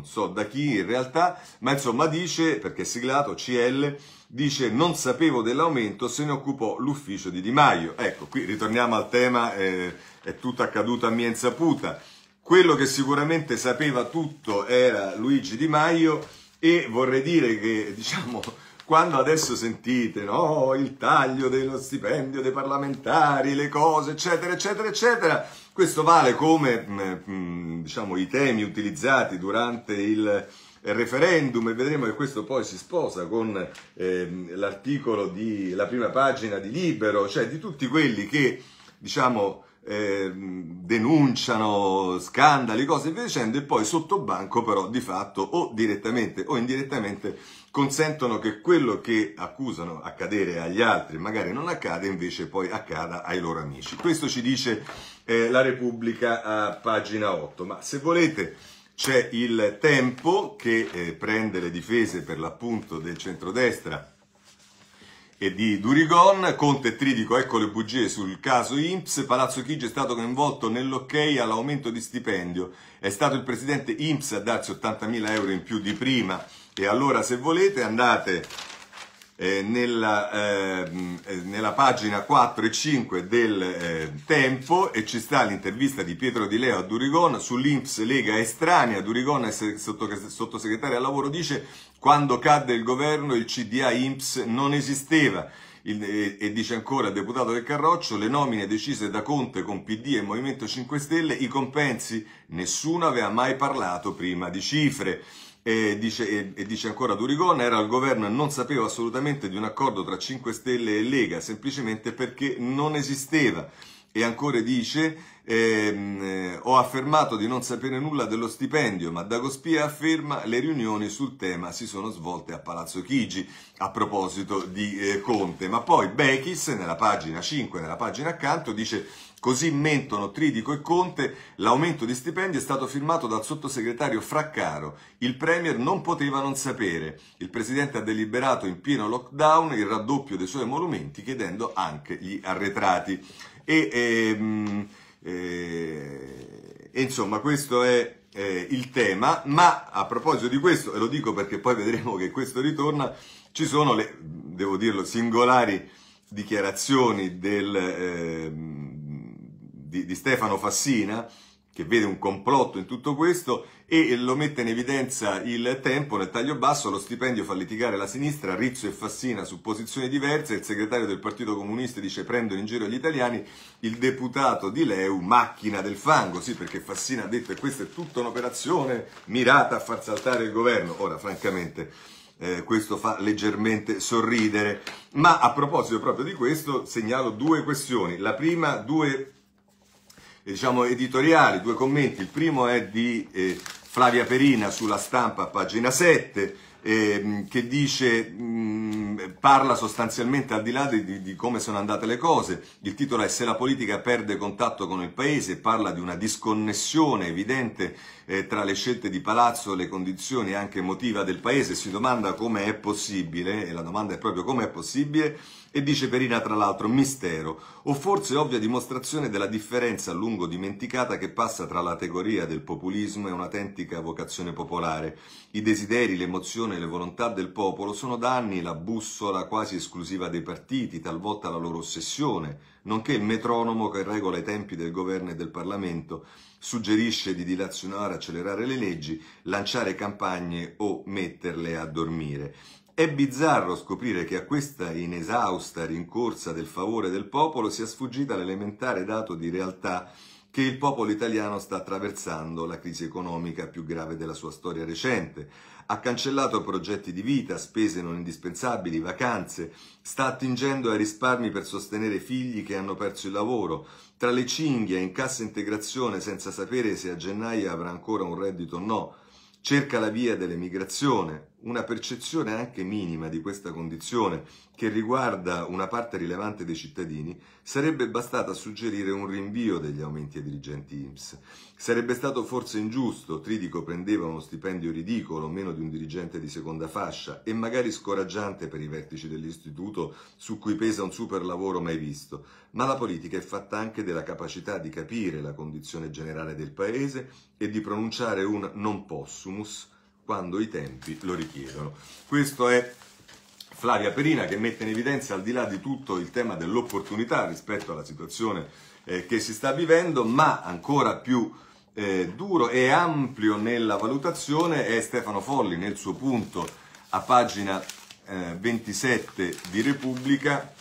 Speaker 1: non so da chi in realtà, ma insomma dice, perché è siglato CL, dice non sapevo dell'aumento, se ne occupò l'ufficio di Di Maio. Ecco, qui ritorniamo al tema, eh, è tutto accaduto a mia insaputa. Quello che sicuramente sapeva tutto era Luigi Di Maio e vorrei dire che, diciamo, quando adesso sentite no, il taglio dello stipendio dei parlamentari, le cose, eccetera, eccetera, eccetera, questo vale come mm, mm, diciamo, i temi utilizzati durante il referendum e vedremo che questo poi si sposa con eh, l'articolo di la prima pagina di Libero, cioè di tutti quelli che diciamo eh, denunciano scandali, cose e via dicendo e poi sotto banco però di fatto o direttamente o indirettamente consentono che quello che accusano accadere agli altri magari non accade, invece poi accada ai loro amici. Questo ci dice eh, la Repubblica a pagina 8, ma se volete c'è il tempo che eh, prende le difese per l'appunto del centrodestra e di Durigon, Conte e Tridico, ecco le bugie sul caso IMPS, Palazzo Chigi è stato coinvolto nell'ok all'aumento di stipendio, è stato il presidente IMPS a darsi 80.000 euro in più di prima, e allora se volete andate eh, nella, ehm, eh, nella, pagina 4 e 5 del eh, Tempo e ci sta l'intervista di Pietro Di Leo a Durigon sull'Inps Lega Estranea. Durigon, sottosegretario al lavoro, dice quando cadde il governo il CDA Inps non esisteva. Il, e, e, dice ancora deputato del Carroccio, le nomine decise da Conte con PD e Movimento 5 Stelle, i compensi, nessuno aveva mai parlato prima di cifre. E dice, e, e dice, ancora Durigon, era al governo e non sapeva assolutamente di un accordo tra 5 Stelle e Lega, semplicemente perché non esisteva. E ancora dice, ehm, eh, ho affermato di non sapere nulla dello stipendio, ma Dagospia afferma le riunioni sul tema si sono svolte a Palazzo Chigi, a proposito di eh, Conte. Ma poi Bechis, nella pagina 5, nella pagina accanto, dice Così mentono Tridico e Conte, l'aumento di stipendi è stato firmato dal sottosegretario Fraccaro. Il Premier non poteva non sapere. Il Presidente ha deliberato in pieno lockdown il raddoppio dei suoi emolumenti chiedendo anche gli arretrati. E, ehm, eh, e insomma questo è eh, il tema, ma a proposito di questo, e lo dico perché poi vedremo che questo ritorna, ci sono le, devo dirlo, singolari dichiarazioni del... Ehm, di, di Stefano Fassina, che vede un complotto in tutto questo e lo mette in evidenza il tempo nel taglio basso, lo stipendio fa litigare la sinistra, Rizzo e Fassina su posizioni diverse, il segretario del Partito Comunista dice prendono in giro gli italiani, il deputato di Leu macchina del fango, sì perché Fassina ha detto che questa è tutta un'operazione mirata a far saltare il governo, ora francamente eh, questo fa leggermente sorridere, ma a proposito proprio di questo segnalo due questioni, la prima due diciamo, editoriali, due commenti. Il primo è di eh, Flavia Perina sulla stampa, pagina 7, ehm, che dice, mh, mm, parla sostanzialmente al di là di, di, come sono andate le cose. Il titolo è Se la politica perde contatto con il paese, parla di una disconnessione evidente eh, tra le scelte di palazzo e le condizioni anche emotiva del paese. Si domanda come è possibile, e la domanda è proprio come è possibile, e dice Perina, tra l'altro, mistero, o forse ovvia dimostrazione della differenza a lungo dimenticata che passa tra la teoria del populismo e un'autentica vocazione popolare. I desideri, l'emozione e le volontà del popolo sono da anni la bussola quasi esclusiva dei partiti, talvolta la loro ossessione, nonché il metronomo che regola i tempi del governo e del Parlamento, suggerisce di dilazionare, accelerare le leggi, lanciare campagne o metterle a dormire. È bizzarro scoprire che a questa inesausta rincorsa del favore del popolo sia sfuggita l'elementare dato di realtà che il popolo italiano sta attraversando la crisi economica più grave della sua storia recente. Ha cancellato progetti di vita, spese non indispensabili, vacanze, sta attingendo ai risparmi per sostenere figli che hanno perso il lavoro, tra le cinghie in cassa integrazione senza sapere se a gennaio avrà ancora un reddito o no, cerca la via dell'emigrazione, una percezione anche minima di questa condizione che riguarda una parte rilevante dei cittadini, sarebbe bastata a suggerire un rinvio degli aumenti ai dirigenti IMSS. Sarebbe stato forse ingiusto, Tridico prendeva uno stipendio ridicolo, meno di un dirigente di seconda fascia, e magari scoraggiante per i vertici dell'istituto su cui pesa un super lavoro mai visto, ma la politica è fatta anche della capacità di capire la condizione generale del Paese e di pronunciare un non possumus quando i tempi lo richiedono. Questo è Flavia Perina che mette in evidenza al di là di tutto il tema dell'opportunità rispetto alla situazione eh, che si sta vivendo, ma ancora più eh, duro e ampio nella valutazione è Stefano Folli nel suo punto a pagina eh, 27 di Repubblica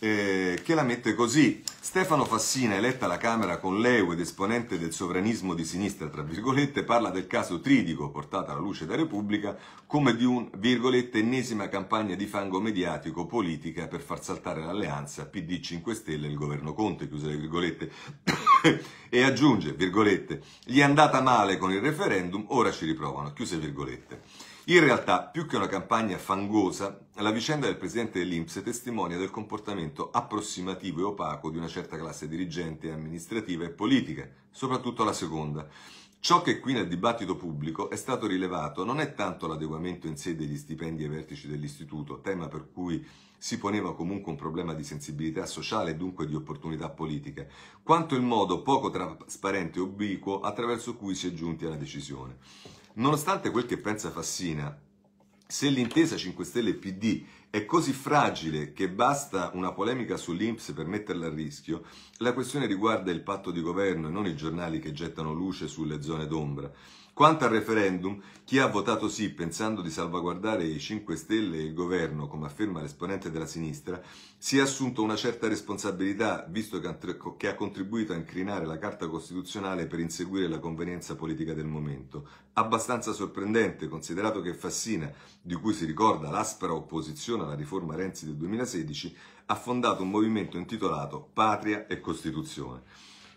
Speaker 1: eh, che la mette così. Stefano Fassina, eletta alla Camera con l'EU ed esponente del sovranismo di sinistra, tra virgolette, parla del caso Tridico, portato alla luce da Repubblica, come di un, virgolette, ennesima campagna di fango mediatico politica per far saltare l'alleanza PD 5 Stelle e il governo Conte, chiuse le virgolette, e aggiunge, virgolette, gli è andata male con il referendum, ora ci riprovano, chiuse virgolette. In realtà, più che una campagna fangosa, la vicenda del presidente dell'Inps testimonia del comportamento approssimativo e opaco di una certa classe dirigente amministrativa e politica, soprattutto la seconda. Ciò che qui nel dibattito pubblico è stato rilevato non è tanto l'adeguamento in sé degli stipendi ai vertici dell'istituto, tema per cui si poneva comunque un problema di sensibilità sociale e dunque di opportunità politica, quanto il modo poco trasparente e obliquo attraverso cui si è giunti alla decisione. Nonostante quel che pensa Fassina, se l'intesa 5 Stelle e PD è così fragile che basta una polemica sull'Inps per metterla a rischio, la questione riguarda il patto di governo e non i giornali che gettano luce sulle zone d'ombra. Quanto al referendum, chi ha votato sì pensando di salvaguardare i 5 Stelle e il governo, come afferma l'esponente della sinistra, si è assunto una certa responsabilità, visto che ha contribuito a incrinare la Carta Costituzionale per inseguire la convenienza politica del momento. Abbastanza sorprendente, considerato che Fassina, di cui si ricorda l'aspera opposizione alla riforma Renzi del 2016, ha fondato un movimento intitolato Patria e Costituzione.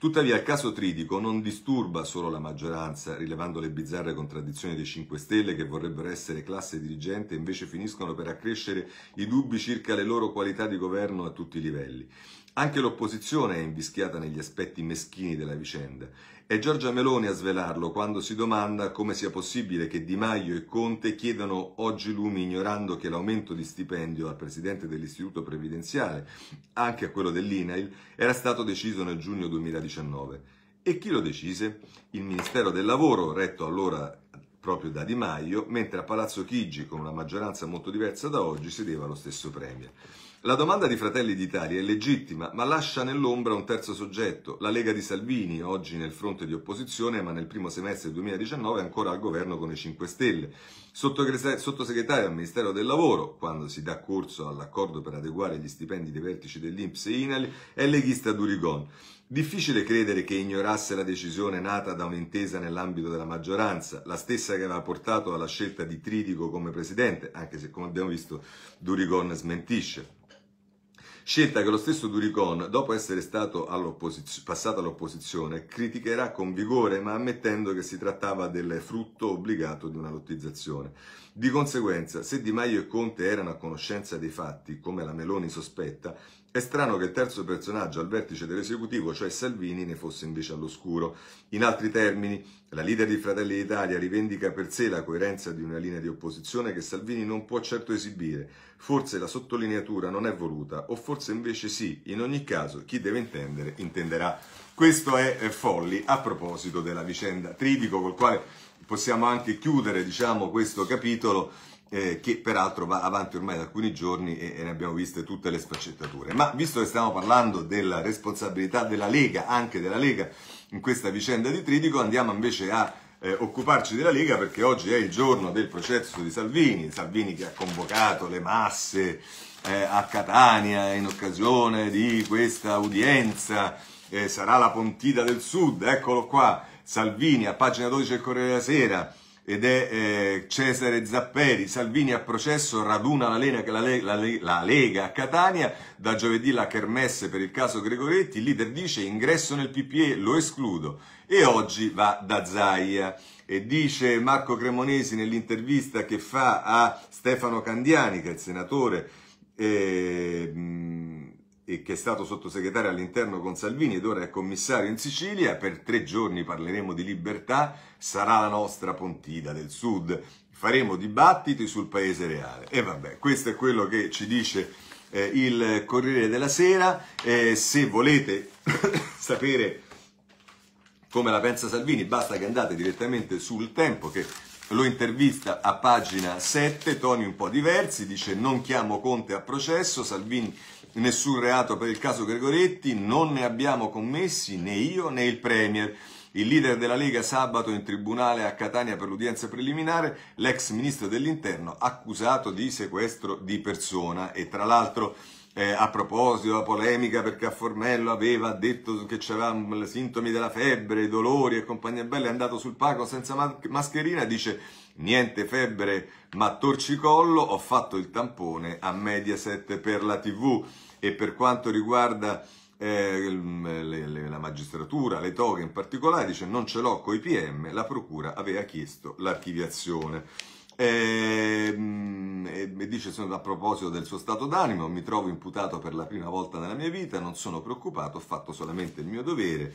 Speaker 1: Tuttavia il caso Tridico non disturba solo la maggioranza, rilevando le bizzarre contraddizioni dei 5 Stelle che vorrebbero essere classe dirigente e invece finiscono per accrescere i dubbi circa le loro qualità di governo a tutti i livelli. Anche l'opposizione è invischiata negli aspetti meschini della vicenda. È Giorgia Meloni a svelarlo quando si domanda come sia possibile che Di Maio e Conte chiedano oggi lumi ignorando che l'aumento di stipendio al presidente dell'istituto previdenziale, anche a quello dell'INAIL, era stato deciso nel giugno 2019. E chi lo decise? Il Ministero del Lavoro, retto allora proprio da Di Maio, mentre a Palazzo Chigi, con una maggioranza molto diversa da oggi, sedeva lo stesso Premier. La domanda di Fratelli d'Italia è legittima, ma lascia nell'ombra un terzo soggetto, la Lega di Salvini, oggi nel fronte di opposizione, ma nel primo semestre 2019 ancora al governo con le 5 Stelle. Sottosegretario al Ministero del Lavoro, quando si dà corso all'accordo per adeguare gli stipendi dei vertici dell'Inps e Inali, è leghista Durigon. Difficile credere che ignorasse la decisione nata da un'intesa nell'ambito della maggioranza, la stessa che aveva portato alla scelta di Tridico come presidente, anche se come abbiamo visto Durigon smentisce. Scelta che lo stesso Duricon, dopo essere stato all'opposiz- passato all'opposizione, criticherà con vigore, ma ammettendo che si trattava del frutto obbligato di una lottizzazione. Di conseguenza, se Di Maio e Conte erano a conoscenza dei fatti, come la Meloni sospetta, è strano che il terzo personaggio al vertice dell'esecutivo, cioè Salvini, ne fosse invece all'oscuro. In altri termini, la leader di Fratelli d'Italia rivendica per sé la coerenza di una linea di opposizione che Salvini non può certo esibire. Forse la sottolineatura non è voluta, o forse invece sì. In ogni caso, chi deve intendere, intenderà. Questo è eh, Folli a proposito della vicenda Tridico, col quale possiamo anche chiudere diciamo, questo capitolo eh, che peraltro va avanti ormai da alcuni giorni e, e, ne abbiamo viste tutte le sfaccettature. Ma visto che stiamo parlando della responsabilità della Lega, anche della Lega in questa vicenda di Tridico, andiamo invece a eh, occuparci della Lega perché oggi è il giorno del processo di Salvini, Salvini che ha convocato le masse eh, a Catania in occasione di questa udienza, eh, sarà la Pontida del Sud, eccolo qua, Salvini a pagina 12 del Corriere della Sera, ed è eh, Cesare Zapperi, Salvini a processo, raduna la Lega, la, Lega, la Lega, a Catania, da giovedì la Kermesse per il caso Gregoretti, il leader dice ingresso nel PPE, lo escludo, e oggi va da Zaia. E dice Marco Cremonesi nell'intervista che fa a Stefano Candiani, che è il senatore, eh, che è stato sottosegretario all'interno con Salvini ed ora è commissario in Sicilia, per tre giorni parleremo di libertà, sarà la nostra Pontida del Sud, faremo dibattiti sul paese reale. E vabbè, questo è quello che ci dice eh, il Corriere della Sera, eh, se volete sapere come la pensa Salvini basta che andate direttamente sul tempo che lo intervista a pagina 7, toni un po' diversi, dice non chiamo Conte a processo, Salvini nessun reato per il caso Gregoretti, non ne abbiamo commessi né io né il Premier. Il leader della Lega sabato in tribunale a Catania per l'udienza preliminare, l'ex ministro dell'interno accusato di sequestro di persona e tra l'altro eh, a proposito della polemica perché a Formello aveva detto che c'era mm, sintomi della febbre, dolori e compagnia bella, è andato sul palco senza mascherina, dice niente febbre ma torcicollo, ho fatto il tampone a Mediaset per la TV e per quanto riguarda eh, mm, le, le, la magistratura, le toghe in particolare, dice non ce l'ho coi PM, la procura aveva chiesto l'archiviazione. Ehm, e, e dice a proposito del suo stato d'animo, mi trovo imputato per la prima volta nella mia vita, non sono preoccupato, ho fatto solamente il mio dovere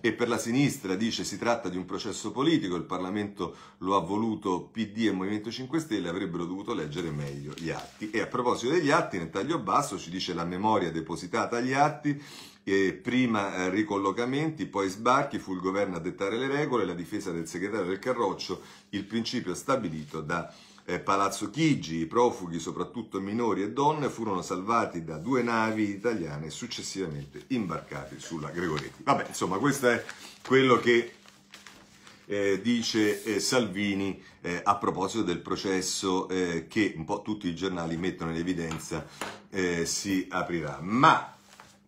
Speaker 1: e per la sinistra dice si tratta di un processo politico, il Parlamento lo ha voluto PD e Movimento 5 Stelle, avrebbero dovuto leggere meglio gli atti. E a proposito degli atti, nel taglio basso ci dice la memoria depositata agli atti eh, prima eh, ricollocamenti, poi sbarchi, fu il governo a dettare le regole, la difesa del segretario del Carroccio, il principio stabilito da eh, Palazzo Chigi. I profughi, soprattutto minori e donne, furono salvati da due navi italiane successivamente imbarcati sulla Gregoretti. Vabbè, insomma, questo è quello che eh, dice eh, Salvini eh, a proposito del processo eh, che un po' tutti i giornali mettono in evidenza eh, si aprirà. Ma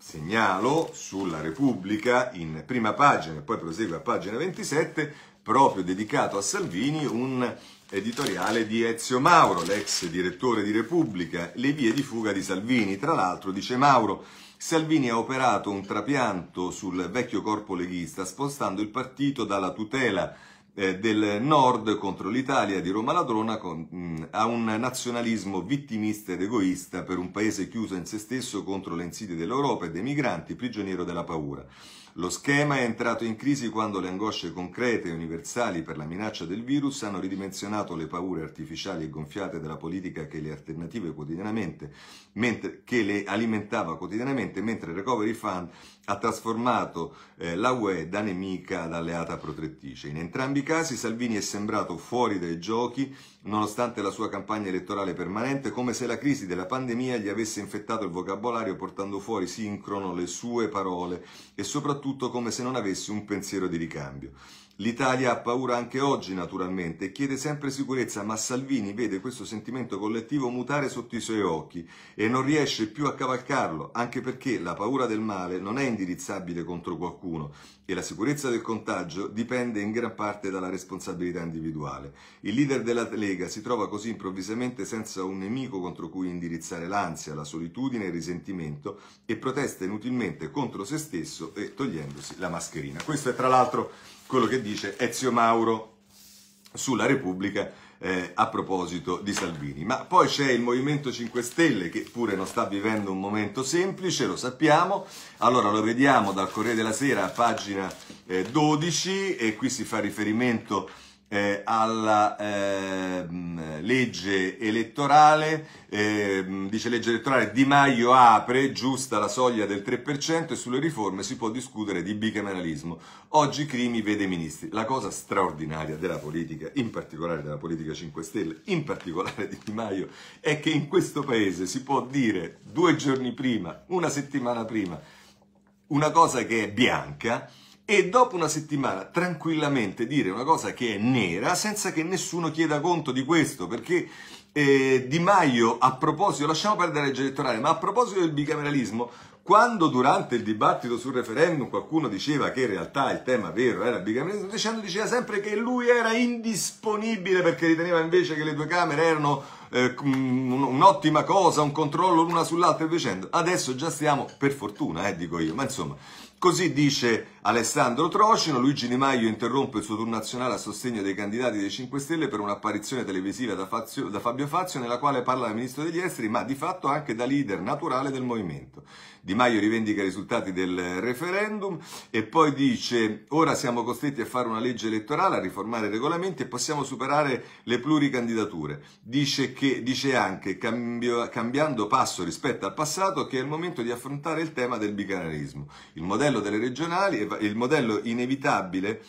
Speaker 1: segnalo sulla Repubblica in prima pagina e poi prosegue a pagina 27, proprio dedicato a Salvini, un editoriale di Ezio Mauro, l'ex direttore di Repubblica, Le vie di fuga di Salvini. Tra l'altro dice Mauro, Salvini ha operato un trapianto sul vecchio corpo leghista spostando il partito dalla tutela eh, del nord contro l'Italia di Roma Ladrona con, mh, mm, a un nazionalismo vittimista ed egoista per un paese chiuso in se stesso contro le insidie dell'Europa e dei migranti, prigioniero della paura. Lo schema è entrato in crisi quando le angosce concrete e universali per la minaccia del virus hanno ridimensionato le paure artificiali e gonfiate della politica che le alternative quotidianamente, mentre, che le alimentava quotidianamente, mentre il Recovery Fund ha trasformato eh, la UE da nemica ad alleata protettrice. In entrambi i casi Salvini è sembrato fuori dai giochi nonostante la sua campagna elettorale permanente, come se la crisi della pandemia gli avesse infettato il vocabolario portando fuori sincrono le sue parole e soprattutto come se non avesse un pensiero di ricambio. L'Italia ha paura anche oggi, naturalmente, e chiede sempre sicurezza, ma Salvini vede questo sentimento collettivo mutare sotto i suoi occhi e non riesce più a cavalcarlo, anche perché la paura del male non è indirizzabile contro qualcuno e la sicurezza del contagio dipende in gran parte dalla responsabilità individuale. Il leader della Lega si trova così improvvisamente senza un nemico contro cui indirizzare l'ansia, la solitudine e il risentimento e protesta inutilmente contro se stesso e togliendosi la mascherina. Questo è tra l'altro quello che dice Ezio Mauro sulla Repubblica eh, a proposito di Salvini. Ma poi c'è il Movimento 5 Stelle che pure non sta vivendo un momento semplice, lo sappiamo. Allora lo vediamo dal Corriere della Sera a pagina eh, 12 e qui si fa riferimento a eh, alla eh, legge elettorale, eh, dice legge elettorale Di Maio apre, giusta la soglia del 3% e sulle riforme si può discutere di bicameralismo. Oggi Crimi vede i ministri. La cosa straordinaria della politica, in particolare della politica 5 Stelle, in particolare di Di Maio, è che in questo paese si può dire due giorni prima, una settimana prima, una cosa che è bianca, e dopo una settimana tranquillamente dire una cosa che è nera senza che nessuno chieda conto di questo, perché eh, Di Maio, a proposito, lasciamo perdere la legge elettorale, ma a proposito del bicameralismo, quando durante il dibattito sul referendum qualcuno diceva che in realtà il tema vero era il bicameralismo, dicendo, diceva sempre che lui era indisponibile perché riteneva invece che le due Camere erano eh, un'ottima cosa, un controllo l'una sull'altra e dicendo. Adesso già stiamo, per fortuna, eh, dico io, ma insomma, Così dice Alessandro Trocino, Luigi Di Maio interrompe il suo tour nazionale a sostegno dei candidati dei 5 Stelle per un'apparizione televisiva da, Fazio, da Fabio Fazio nella quale parla da ministro degli esteri ma di fatto anche da leader naturale del movimento. Di Maio rivendica i risultati del referendum e poi dice ora siamo costretti a fare una legge elettorale, a riformare i regolamenti e possiamo superare le pluricandidature. Dice, che, dice anche, cambio, cambiando passo rispetto al passato, che è il momento di affrontare il tema del bicameralismo. Il modello delle regionali, il modello inevitabile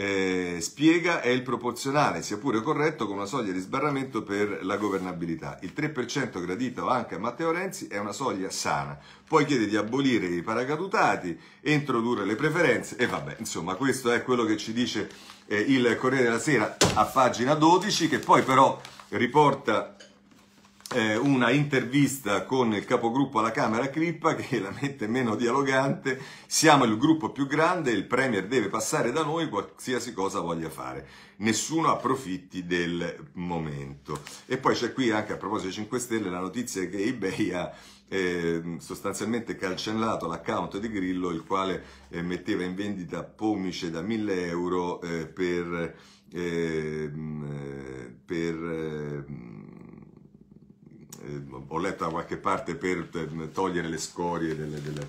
Speaker 1: eh, spiega è il proporzionale, sia pure corretto, con una soglia di sbarramento per la governabilità. Il 3% gradito anche a Matteo Renzi è una soglia sana. Poi chiede di abolire i paracadutati introdurre le preferenze e vabbè, insomma, questo è quello che ci dice eh, il Corriere della Sera a pagina 12, che poi però riporta eh, una intervista con il capogruppo alla Camera Crippa che la mette meno dialogante, siamo il gruppo più grande, il Premier deve passare da noi qualsiasi cosa voglia fare, nessuno approfitti del momento. E poi c'è qui anche a proposito di 5 Stelle la notizia che eBay ha eh, sostanzialmente cancellato l'account di Grillo il quale eh, metteva in vendita pomice da 1000 euro eh, per... Eh, eh, per eh, ho letto da qualche parte per, togliere le scorie delle, delle,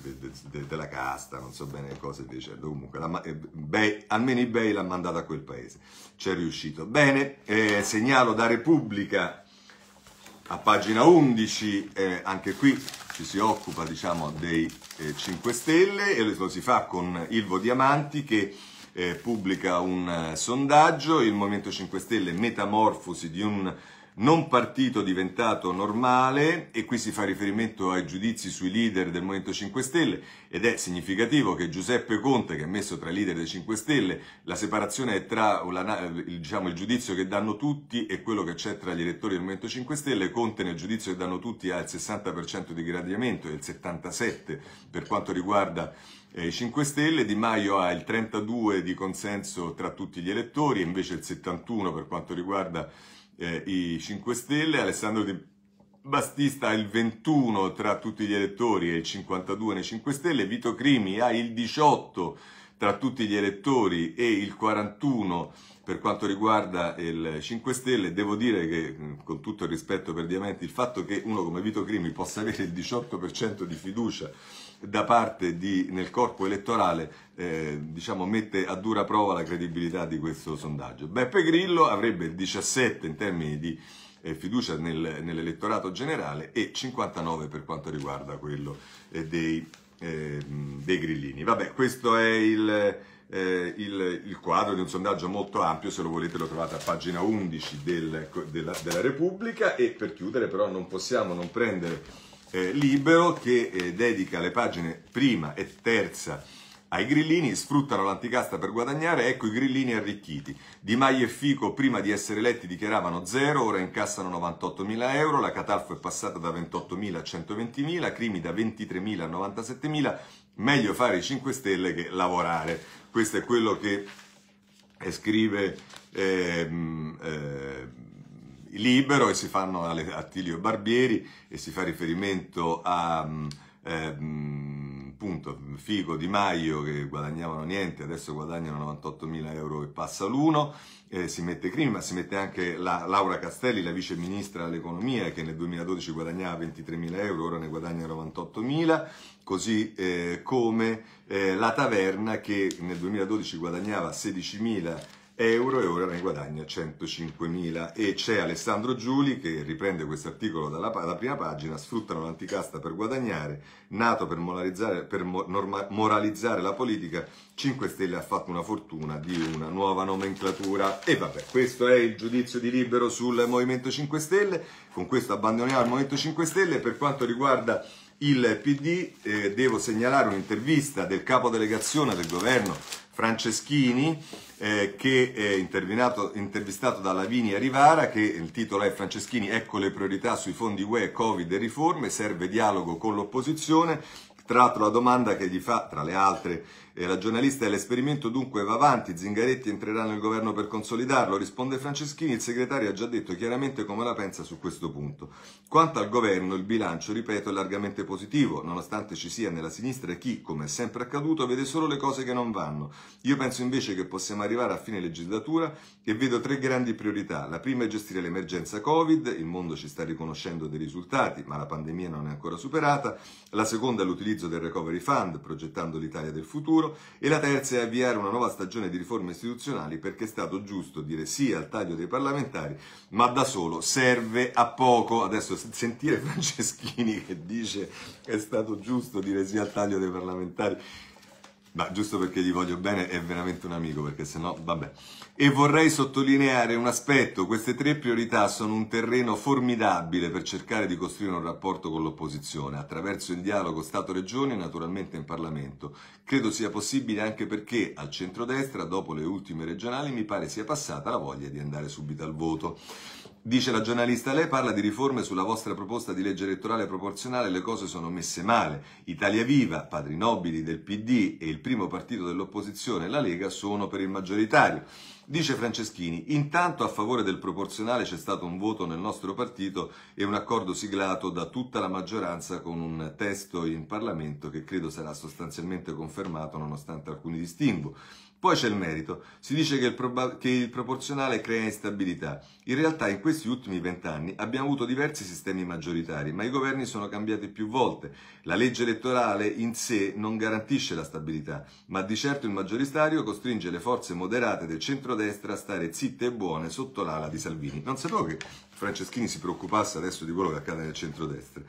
Speaker 1: delle, de, della casta, non so bene cosa dicendo, comunque la, eh, Bay, almeno eBay l'ha mandata a quel paese, c'è riuscito. Bene, eh, segnalo da Repubblica a pagina 11, eh, anche qui ci si occupa diciamo dei 5 eh, Stelle e lo si fa con Ilvo Diamanti che pubblica un sondaggio, il Movimento 5 Stelle metamorfosi di un non partito diventato normale e qui si fa riferimento ai giudizi sui leader del Movimento 5 Stelle ed è significativo che Giuseppe Conte che è messo tra i leader dei 5 Stelle la separazione è tra la, diciamo, il giudizio che danno tutti e quello che c'è tra gli elettori del Movimento 5 Stelle Conte nel giudizio che danno tutti ha il 60% di gradiamento e il 77% per quanto riguarda eh, i 5 Stelle, Di Maio ha il 32 di consenso tra tutti gli elettori, e invece il 71 per quanto riguarda eh, i 5 Stelle, Alessandro Di Bastista ha il 21 tra tutti gli elettori e il 52 nei 5 Stelle, Vito Crimi ha il 18 tra tutti gli elettori e il 41 per quanto riguarda il 5 Stelle, devo dire che con tutto il rispetto per Diamanti, il fatto che uno come Vito Crimi possa avere il 18% di fiducia da parte di, nel corpo elettorale eh, diciamo, mette a dura prova la credibilità di questo sondaggio. Beppe Grillo avrebbe il 17 in termini di eh, fiducia nel, nell'elettorato generale e 59 per quanto riguarda quello eh, dei, ehm, dei, grillini. Vabbè, questo è il, eh, il, il, quadro di un sondaggio molto ampio, se lo volete lo trovate a pagina 11 del, della, della Repubblica e per chiudere però non possiamo non prendere eh, libero che eh, dedica le pagine prima e terza ai grillini, sfruttano l'anticasta per guadagnare, ecco i grillini arricchiti. Di Maio e Fico prima di essere eletti dichiaravano zero, ora incassano 98.000 euro, la Catalfo è passata da 28.000 a 120.000, Crimi da 23.000 a 97.000, meglio fare i 5 Stelle che lavorare. Questo è quello che eh, scrive... Ehm, eh, libero e si fanno a Tilio Barbieri e si fa riferimento a mm, ehm, appunto, Figo, Di Maio che guadagnavano niente, adesso guadagnano 98.000 euro e passa l'uno, eh, si mette Crimi ma si mette anche la, Laura Castelli, la vice ministra dell'economia che nel 2012 guadagnava 23.000 euro, ora ne guadagna 98.000, così eh, come eh, la taverna che nel 2012 guadagnava 16.000 euro euro e ora ne guadagna 105.000 e c'è Alessandro Giuli che riprende questo articolo dalla, dalla, prima pagina sfruttano l'anticasta per guadagnare nato per, per norma, moralizzare la politica 5 Stelle ha fatto una fortuna di una nuova nomenclatura e vabbè questo è il giudizio di Libero sul Movimento 5 Stelle con questo abbandoniamo il Movimento 5 Stelle per quanto riguarda il PD eh, devo segnalare un'intervista del capo delegazione del governo Franceschini eh, che è intervistato da Lavinia Rivara, che il titolo è Franceschini, ecco le priorità sui fondi UE, Covid e riforme, serve dialogo con l'opposizione, Tra l'altro la domanda che gli fa, tra le altre, e la giornalista è l'esperimento dunque va avanti, Zingaretti entrerà nel governo per consolidarlo, risponde Franceschini, il segretario ha già detto chiaramente come la pensa su questo punto. Quanto al governo, il bilancio, ripeto, è largamente positivo, nonostante ci sia nella sinistra chi, come è sempre accaduto, vede solo le cose che non vanno. Io penso invece che possiamo arrivare a fine legislatura e vedo tre grandi priorità. La prima è gestire l'emergenza Covid, il mondo ci sta riconoscendo dei risultati, ma la pandemia non è ancora superata. La seconda è l'utilizzo del Recovery Fund, progettando l'Italia del futuro e la terza è avviare una nuova stagione di riforme istituzionali perché è stato giusto dire sì al taglio dei parlamentari, ma da solo serve a poco. Adesso sentire Franceschini che dice che è stato giusto dire sì al taglio dei parlamentari ma giusto perché gli voglio bene, è veramente un amico, perché sennò vabbè. E vorrei sottolineare un aspetto, queste tre priorità sono un terreno formidabile per cercare di costruire un rapporto con l'opposizione, attraverso il dialogo Stato-Regione e naturalmente in Parlamento. Credo sia possibile anche perché al centrodestra, dopo le ultime regionali, mi pare sia passata la voglia di andare subito al voto. Dice la giornalista, lei parla di riforme sulla vostra proposta di legge elettorale proporzionale, le cose sono messe male. Italia Viva, Padri Nobili del PD e il primo partito dell'opposizione, la Lega, sono per il maggioritario. Dice Franceschini, intanto a favore del proporzionale c'è stato un voto nel nostro partito e un accordo siglato da tutta la maggioranza con un testo in Parlamento che credo sarà sostanzialmente confermato nonostante alcuni distinguo. Poi c'è il merito. Si dice che il, proba- che il, proporzionale crea instabilità. In realtà in questi ultimi vent'anni abbiamo avuto diversi sistemi maggioritari, ma i governi sono cambiati più volte. La legge elettorale in sé non garantisce la stabilità, ma di certo il maggioritario costringe le forze moderate del centrodestra a stare zitte e buone sotto l'ala di Salvini. Non sapevo che Franceschini si preoccupasse adesso di quello che accade nel centrodestra.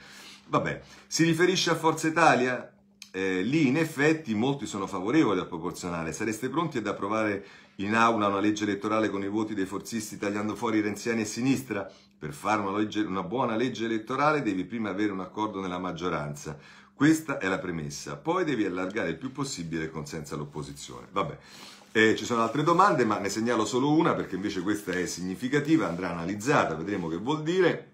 Speaker 1: Vabbè, si riferisce a Forza Italia? eh, lì in effetti molti sono favorevoli al proporzionale. Sareste pronti ad approvare in aula una legge elettorale con i voti dei forzisti tagliando fuori renziani e sinistra? Per fare una, legge, una buona legge elettorale devi prima avere un accordo nella maggioranza. Questa è la premessa. Poi devi allargare il più possibile il consenso all'opposizione. Vabbè. Eh, ci sono altre domande, ma ne segnalo solo una perché invece questa è significativa, andrà analizzata, vedremo che vuol dire.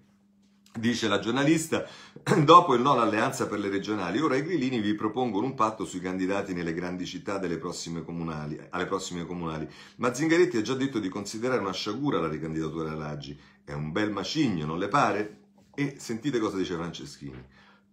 Speaker 1: Dice la giornalista, dopo il no all'alleanza per le regionali, ora i grillini vi propongono un patto sui candidati nelle grandi città prossime comunali, alle prossime comunali, ma Zingaretti ha già detto di considerare una sciagura la ricandidatura Raggi. È un bel macigno, non le pare? E sentite cosa dice Franceschini.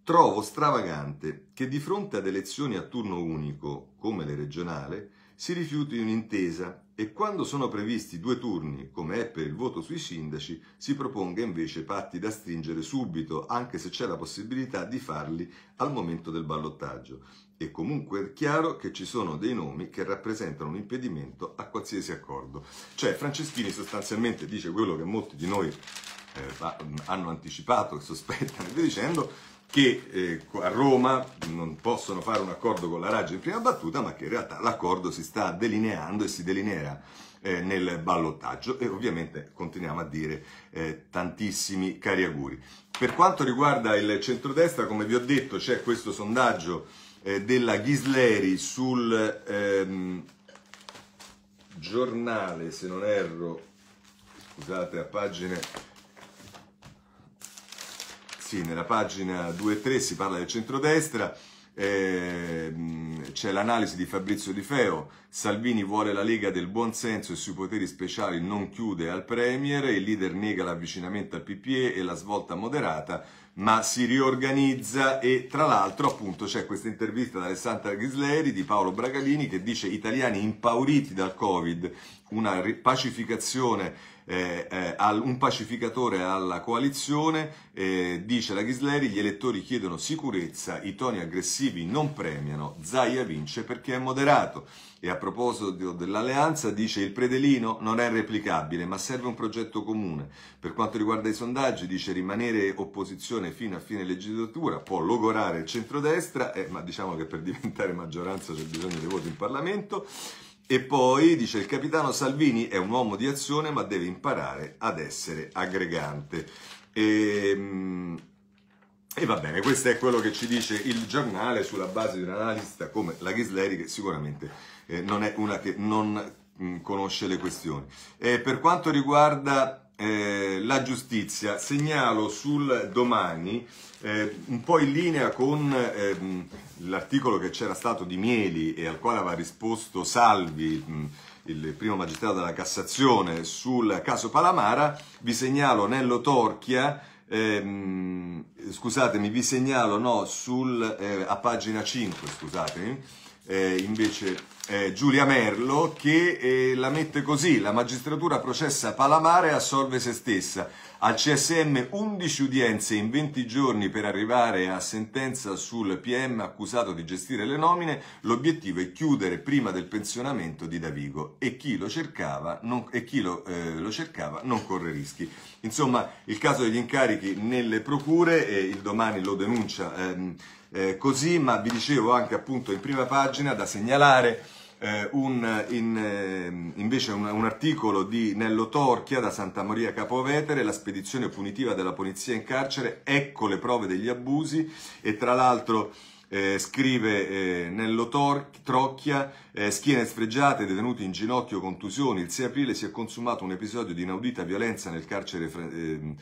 Speaker 1: Trovo stravagante che di fronte ad elezioni a turno unico, come le regionali, si rifiuti un'intesa e quando sono previsti due turni, come è per il voto sui sindaci, si proponga invece patti da stringere subito, anche se c'è la possibilità di farli al momento del ballottaggio. E comunque è chiaro che ci sono dei nomi che rappresentano un impedimento a qualsiasi accordo. Cioè Franceschini sostanzialmente dice quello che molti di noi eh, hanno anticipato e sospettano, dicendo che eh, a Roma non possono fare un accordo con la Raggio in prima battuta, ma che in realtà l'accordo si sta delineando e si delineerà eh, nel ballottaggio e ovviamente continuiamo a dire eh, tantissimi cari auguri. Per quanto riguarda il centrodestra, come vi ho detto, c'è questo sondaggio eh, della Ghisleri sul ehm, giornale, se non erro, scusate, a pagina sì, nella pagina 2-3 e si parla del centrodestra, eh, c'è l'analisi di Fabrizio Di Feo, Salvini vuole la Lega del buonsenso e sui poteri speciali non chiude al Premier, il leader nega l'avvicinamento al PPE e la svolta moderata, ma si riorganizza e tra l'altro appunto c'è questa intervista da Alessandra Ghisleri di Paolo Bragalini che dice italiani impauriti dal Covid, una pacificazione eh, eh, un pacificatore alla coalizione, eh, dice la Ghisleri, gli elettori chiedono sicurezza, i toni aggressivi non premiano, Zaia vince perché è moderato. E a proposito dell'alleanza dice il predelino non è replicabile ma serve un progetto comune. Per quanto riguarda i sondaggi dice rimanere opposizione fino a fine legislatura può logorare il centrodestra, eh, ma diciamo che per diventare maggioranza c'è bisogno dei voti in Parlamento. E poi dice il capitano Salvini è un uomo di azione ma deve imparare ad essere aggregante. E, ehm, e va bene, questo è quello che ci dice il giornale sulla base di un analista come la Ghisleri che sicuramente eh, non è una che non mh, mm, conosce le questioni. E eh, per quanto riguarda eh, la giustizia, segnalo sul domani, eh, un po' in linea con ehm, l'articolo che c'era stato di Mieli e al quale aveva risposto Salvi, mh, il primo magistrato della Cassazione, sul caso Palamara, vi segnalo Nello Torchia, ehm, scusatemi, vi segnalo no, sul, eh, a pagina 5, scusatemi, eh, invece eh, Giulia Merlo che eh, la mette così, la magistratura processa Palamare e assolve se stessa. Al CSM 11 udienze in 20 giorni per arrivare a sentenza sul PM accusato di gestire le nomine, l'obiettivo è chiudere prima del pensionamento di Davigo e chi lo cercava non, chi lo, eh, lo cercava non corre rischi. Insomma, il caso degli incarichi nelle procure, eh, il domani lo denuncia... Ehm, eh, così, ma vi dicevo anche appunto in prima pagina da segnalare eh, un, in, eh, invece un, un, articolo di Nello Torchia da Santa Maria Capovetere, la spedizione punitiva della polizia in carcere, ecco le prove degli abusi e tra l'altro eh, scrive eh, Nello Tor- Trocchia, eh, schiene sfregiate, detenuti in ginocchio, contusioni, il 6 aprile si è consumato un episodio di inaudita violenza nel carcere ehm,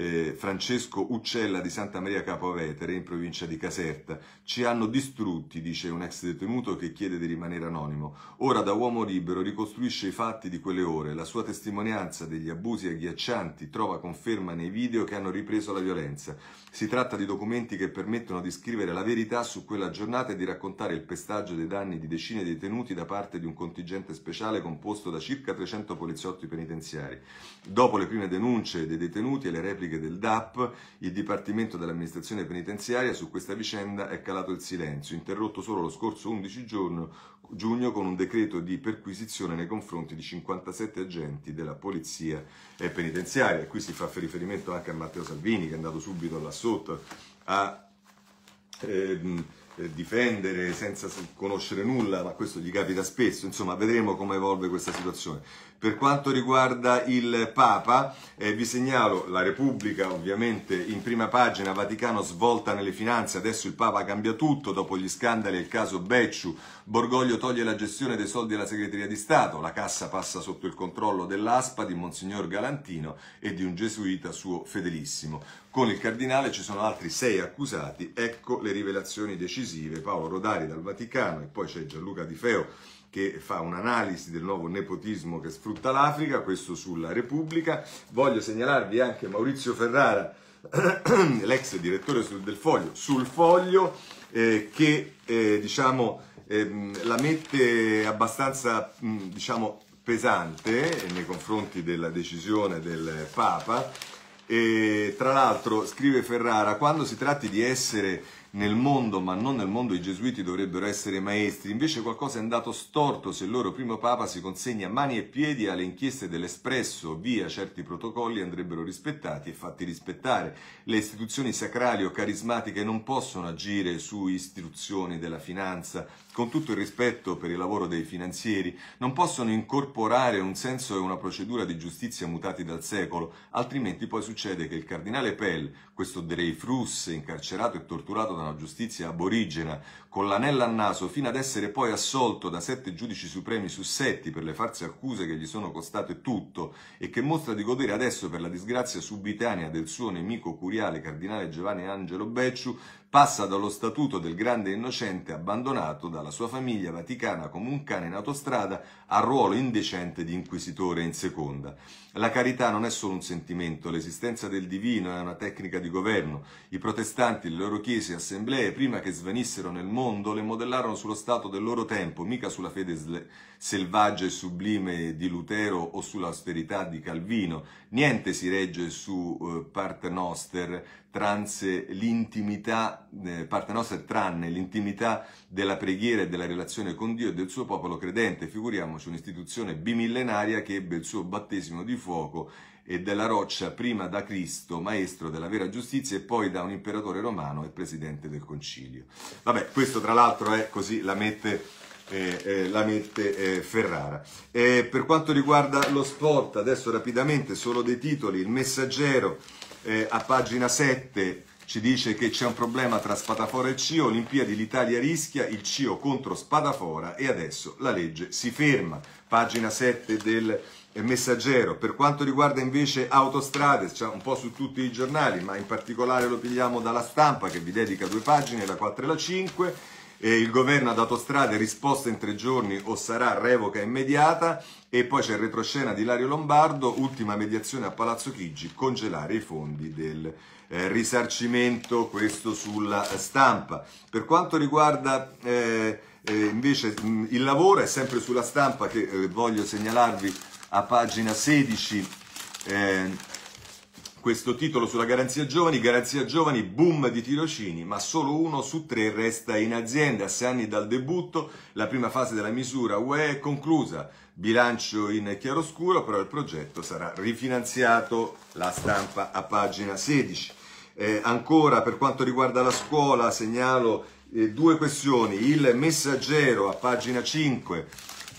Speaker 1: eh, Francesco Uccella di Santa Maria Capovetere in provincia di Caserta. Ci hanno distrutti, dice un ex detenuto che chiede di rimanere anonimo. Ora da uomo libero ricostruisce i fatti di quelle ore. La sua testimonianza degli abusi agghiaccianti trova conferma nei video che hanno ripreso la violenza. Si tratta di documenti che permettono di scrivere la verità su quella giornata e di raccontare il pestaggio dei danni di decine di detenuti da parte di un contingente speciale composto da circa 300 poliziotti penitenziari. Dopo le prime denunce dei detenuti e le repliche pubbliche del DAP, il Dipartimento dell'Amministrazione Penitenziaria su questa vicenda è calato il silenzio, interrotto solo lo scorso 11 giorno, giugno con un decreto di perquisizione nei confronti di 57 agenti della Polizia Penitenziaria. E qui si fa riferimento anche a Matteo Salvini che è andato subito là sotto a... Ehm, eh, difendere senza conoscere nulla, ma questo gli capita spesso, insomma vedremo come evolve questa situazione. Per quanto riguarda il Papa, eh, vi segnalo la Repubblica ovviamente in prima pagina, Vaticano svolta nelle finanze, adesso il Papa cambia tutto, dopo gli scandali e il caso Becciu, Borgoglio toglie la gestione dei soldi alla segreteria di Stato, la cassa passa sotto il controllo dell'ASPA di Monsignor Galantino e di un gesuita suo fedelissimo. Con il cardinale ci sono altri sei accusati, ecco le rivelazioni decisive, Paolo Rodari dal Vaticano e poi c'è Gianluca Di Feo che fa un'analisi del nuovo nepotismo che sfrutta l'Africa, questo sulla Repubblica. Voglio segnalarvi anche Maurizio Ferrara, l'ex direttore del Foglio, sul Foglio eh, che eh, diciamo, ehm, la mette abbastanza mh, mm, diciamo, pesante eh, nei confronti della decisione del Papa e, tra l'altro scrive Ferrara, quando si tratti di essere nel mondo, ma non nel mondo i gesuiti dovrebbero essere maestri, invece qualcosa è andato storto se il loro primo papa si consegna mani e piedi alle inchieste dell'Espresso, via certi protocolli andrebbero rispettati e fatti rispettare. Le istituzioni sacrali o carismatiche non possono agire su istituzioni della finanza, con tutto il rispetto per il lavoro dei finanzieri, non possono incorporare un senso e una procedura di giustizia mutati dal secolo, altrimenti poi succede che il cardinale Pell, questo Dreyfus incarcerato e torturato da una giustizia aborigena, con l'anella al naso, fino ad essere poi assolto da sette giudici supremi su sette per le false accuse che gli sono costate tutto e che mostra di godere adesso per la disgrazia subitanea del suo nemico curiale cardinale Giovanni Angelo Becciu, passa dallo statuto del grande innocente abbandonato dalla sua famiglia vaticana come un cane in autostrada al ruolo indecente di inquisitore in seconda. La carità non è solo un sentimento, l'esistenza del divino è una tecnica di governo. I protestanti, le loro chiese e assemblee, prima che svanissero nel mondo, le modellarono sullo stato del loro tempo, mica sulla fede sle- selvaggia e sublime di Lutero o sull'austerità di Calvino. Niente si regge su eh, parte noster transe l'intimità, eh, parte nostra tranne l'intimità della preghiera e della relazione con Dio e del suo popolo credente. Figuriamoci un'istituzione bimillenaria che ebbe il suo battesimo di fuoco e della roccia prima da Cristo, maestro della vera giustizia, e poi da un imperatore romano e presidente del concilio. Vabbè, questo tra l'altro è così, la mette eh, eh, la mette eh, Ferrara. Eh, per quanto riguarda lo sport, adesso rapidamente solo dei titoli, il messaggero eh, a pagina 7 ci dice che c'è un problema tra Spadafora e CIO, Olimpiadi l'Italia rischia, il CIO contro Spadafora e adesso la legge si ferma. Pagina 7 del eh, messaggero. Per quanto riguarda invece autostrade, cioè un po' su tutti i giornali, ma in particolare lo pigliamo dalla stampa che vi dedica due pagine, la 4 e la 5 eh, il governo ha dato strade, risposta in tre giorni o sarà revoca immediata e poi c'è il retroscena di Lario Lombardo, ultima mediazione a Palazzo Chigi, congelare i fondi del eh, risarcimento, questo sulla stampa. Per quanto riguarda eh, eh invece mh, il lavoro, è sempre sulla stampa che eh, voglio segnalarvi a pagina 16 questo titolo sulla garanzia giovani, garanzia giovani, boom di tirocini, ma solo uno su tre resta in azienda. A sei anni dal debutto, la prima fase della misura UE è conclusa. Bilancio in chiaroscuro, però il progetto sarà rifinanziato. La stampa a pagina 16. Eh, ancora per quanto riguarda la scuola, segnalo eh, due questioni. Il messaggero a pagina 5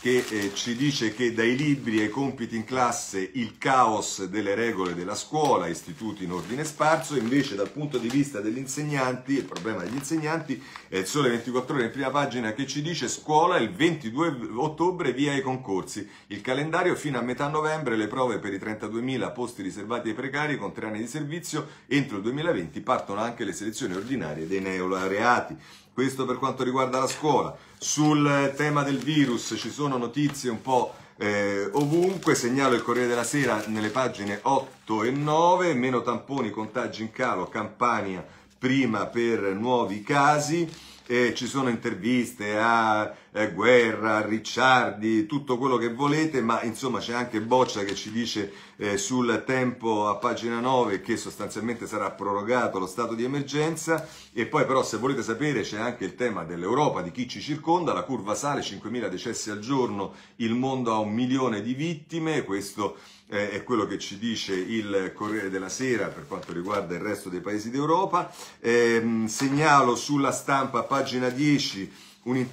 Speaker 1: che eh, ci dice che dai libri ai compiti in classe il caos delle regole della scuola, istituti in ordine sparso, invece dal punto di vista degli insegnanti, il problema degli insegnanti è il sole 24 ore in prima pagina che ci dice scuola il 22 ottobre via i concorsi, il calendario fino a metà novembre le prove per i 32.000 posti riservati ai precari con tre anni di servizio, entro il 2020 partono anche le selezioni ordinarie dei neolaureati. Questo per quanto riguarda la scuola. Sul eh, tema del virus ci sono notizie un po' eh, ovunque, segnalo il Corriere della Sera nelle pagine 8 e 9, meno tamponi, contagi in calo, Campania prima per nuovi casi e ci sono interviste a eh, Guerra, a Ricciardi, tutto quello che volete, ma insomma c'è anche Boccia che ci dice eh, sul tempo a pagina 9 che sostanzialmente sarà prorogato lo stato di emergenza e poi però se volete sapere c'è anche il tema dell'Europa, di chi ci circonda, la curva sale, 5.000 decessi al giorno, il mondo ha un milione di vittime, questo eh, è quello che ci dice il Corriere della Sera per quanto riguarda il resto dei paesi d'Europa. Eh, segnalo sulla stampa, pagina 10, un,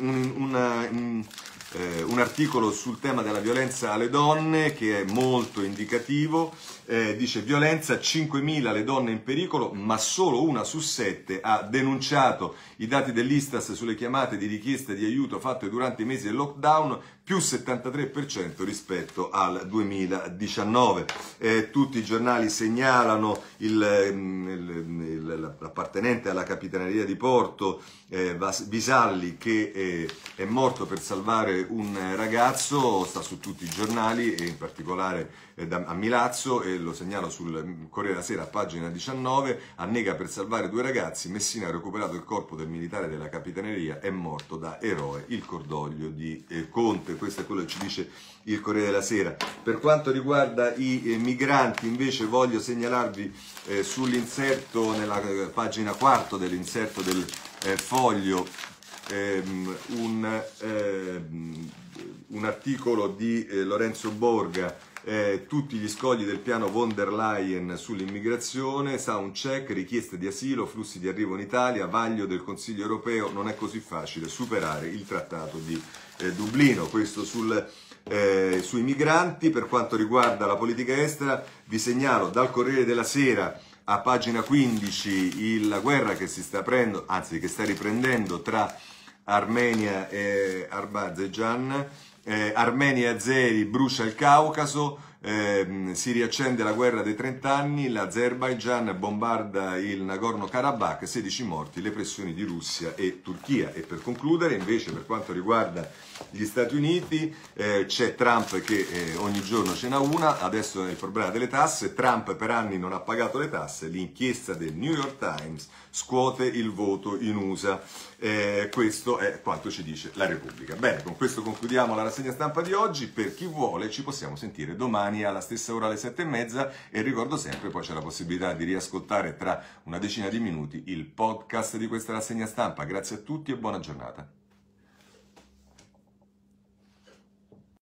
Speaker 1: un, una, un, eh, un, articolo sul tema della violenza alle donne che è molto indicativo. Eh, dice violenza, 5.000 le donne in pericolo, ma solo una su sette ha denunciato i dati dell'Istas sulle chiamate di richieste di aiuto fatte durante i mesi del lockdown più 73% rispetto al 2019. Eh, tutti i giornali segnalano mm, mm, l'appartenente alla capitaneria di Porto, eh, Bisalli, che è, eh, è morto per salvare un ragazzo, sta su tutti i giornali e in particolare eh, a Milazzo e lo segnalo sul mm, Corriere della Sera, pagina 19, annega per salvare due ragazzi, Messina ha recuperato il corpo del militare della capitaneria, è morto da eroe, il cordoglio di eh, Conte perché questo è quello che ci dice il Corriere della Sera. Per quanto riguarda i eh, migranti invece voglio segnalarvi eh, sull'inserto, nella eh, pagina 4 dell'inserto del eh, foglio, ehm, un, ehm, un, articolo di eh, Lorenzo Borga eh, tutti gli scogli del piano von der Leyen sull'immigrazione, sound check, richieste di asilo, flussi di arrivo in Italia, vaglio del Consiglio europeo, non è così facile superare il trattato di eh, Dublino, questo sul, eh, sui migranti. Per quanto riguarda la politica estera, vi segnalo dal Corriere della Sera a pagina 15 il, la guerra che si sta aprendo, anzi che sta riprendendo tra Armenia e Azerbaijan. Eh, Armenia Azeri brucia il Caucaso, ehm, si riaccende la guerra dei 30 anni, l'Azerbaigian bombarda il Nagorno-Karabakh, 16 morti, le pressioni di Russia e Turchia. E per concludere, invece, per quanto riguarda gli Stati Uniti, eh, c'è Trump che eh, ogni giorno ce n'ha una, adesso è il problema delle tasse, Trump per anni non ha pagato le tasse, l'inchiesta del New York Times scuote il voto in USA. Eh, questo è quanto ci dice la Repubblica. Bene, con questo concludiamo la rassegna stampa di oggi. Per chi vuole ci possiamo sentire domani alla stessa ora alle sette e mezza e ricordo sempre poi c'è la possibilità di riascoltare tra una decina di minuti il podcast di questa rassegna stampa. Grazie a tutti e buona giornata.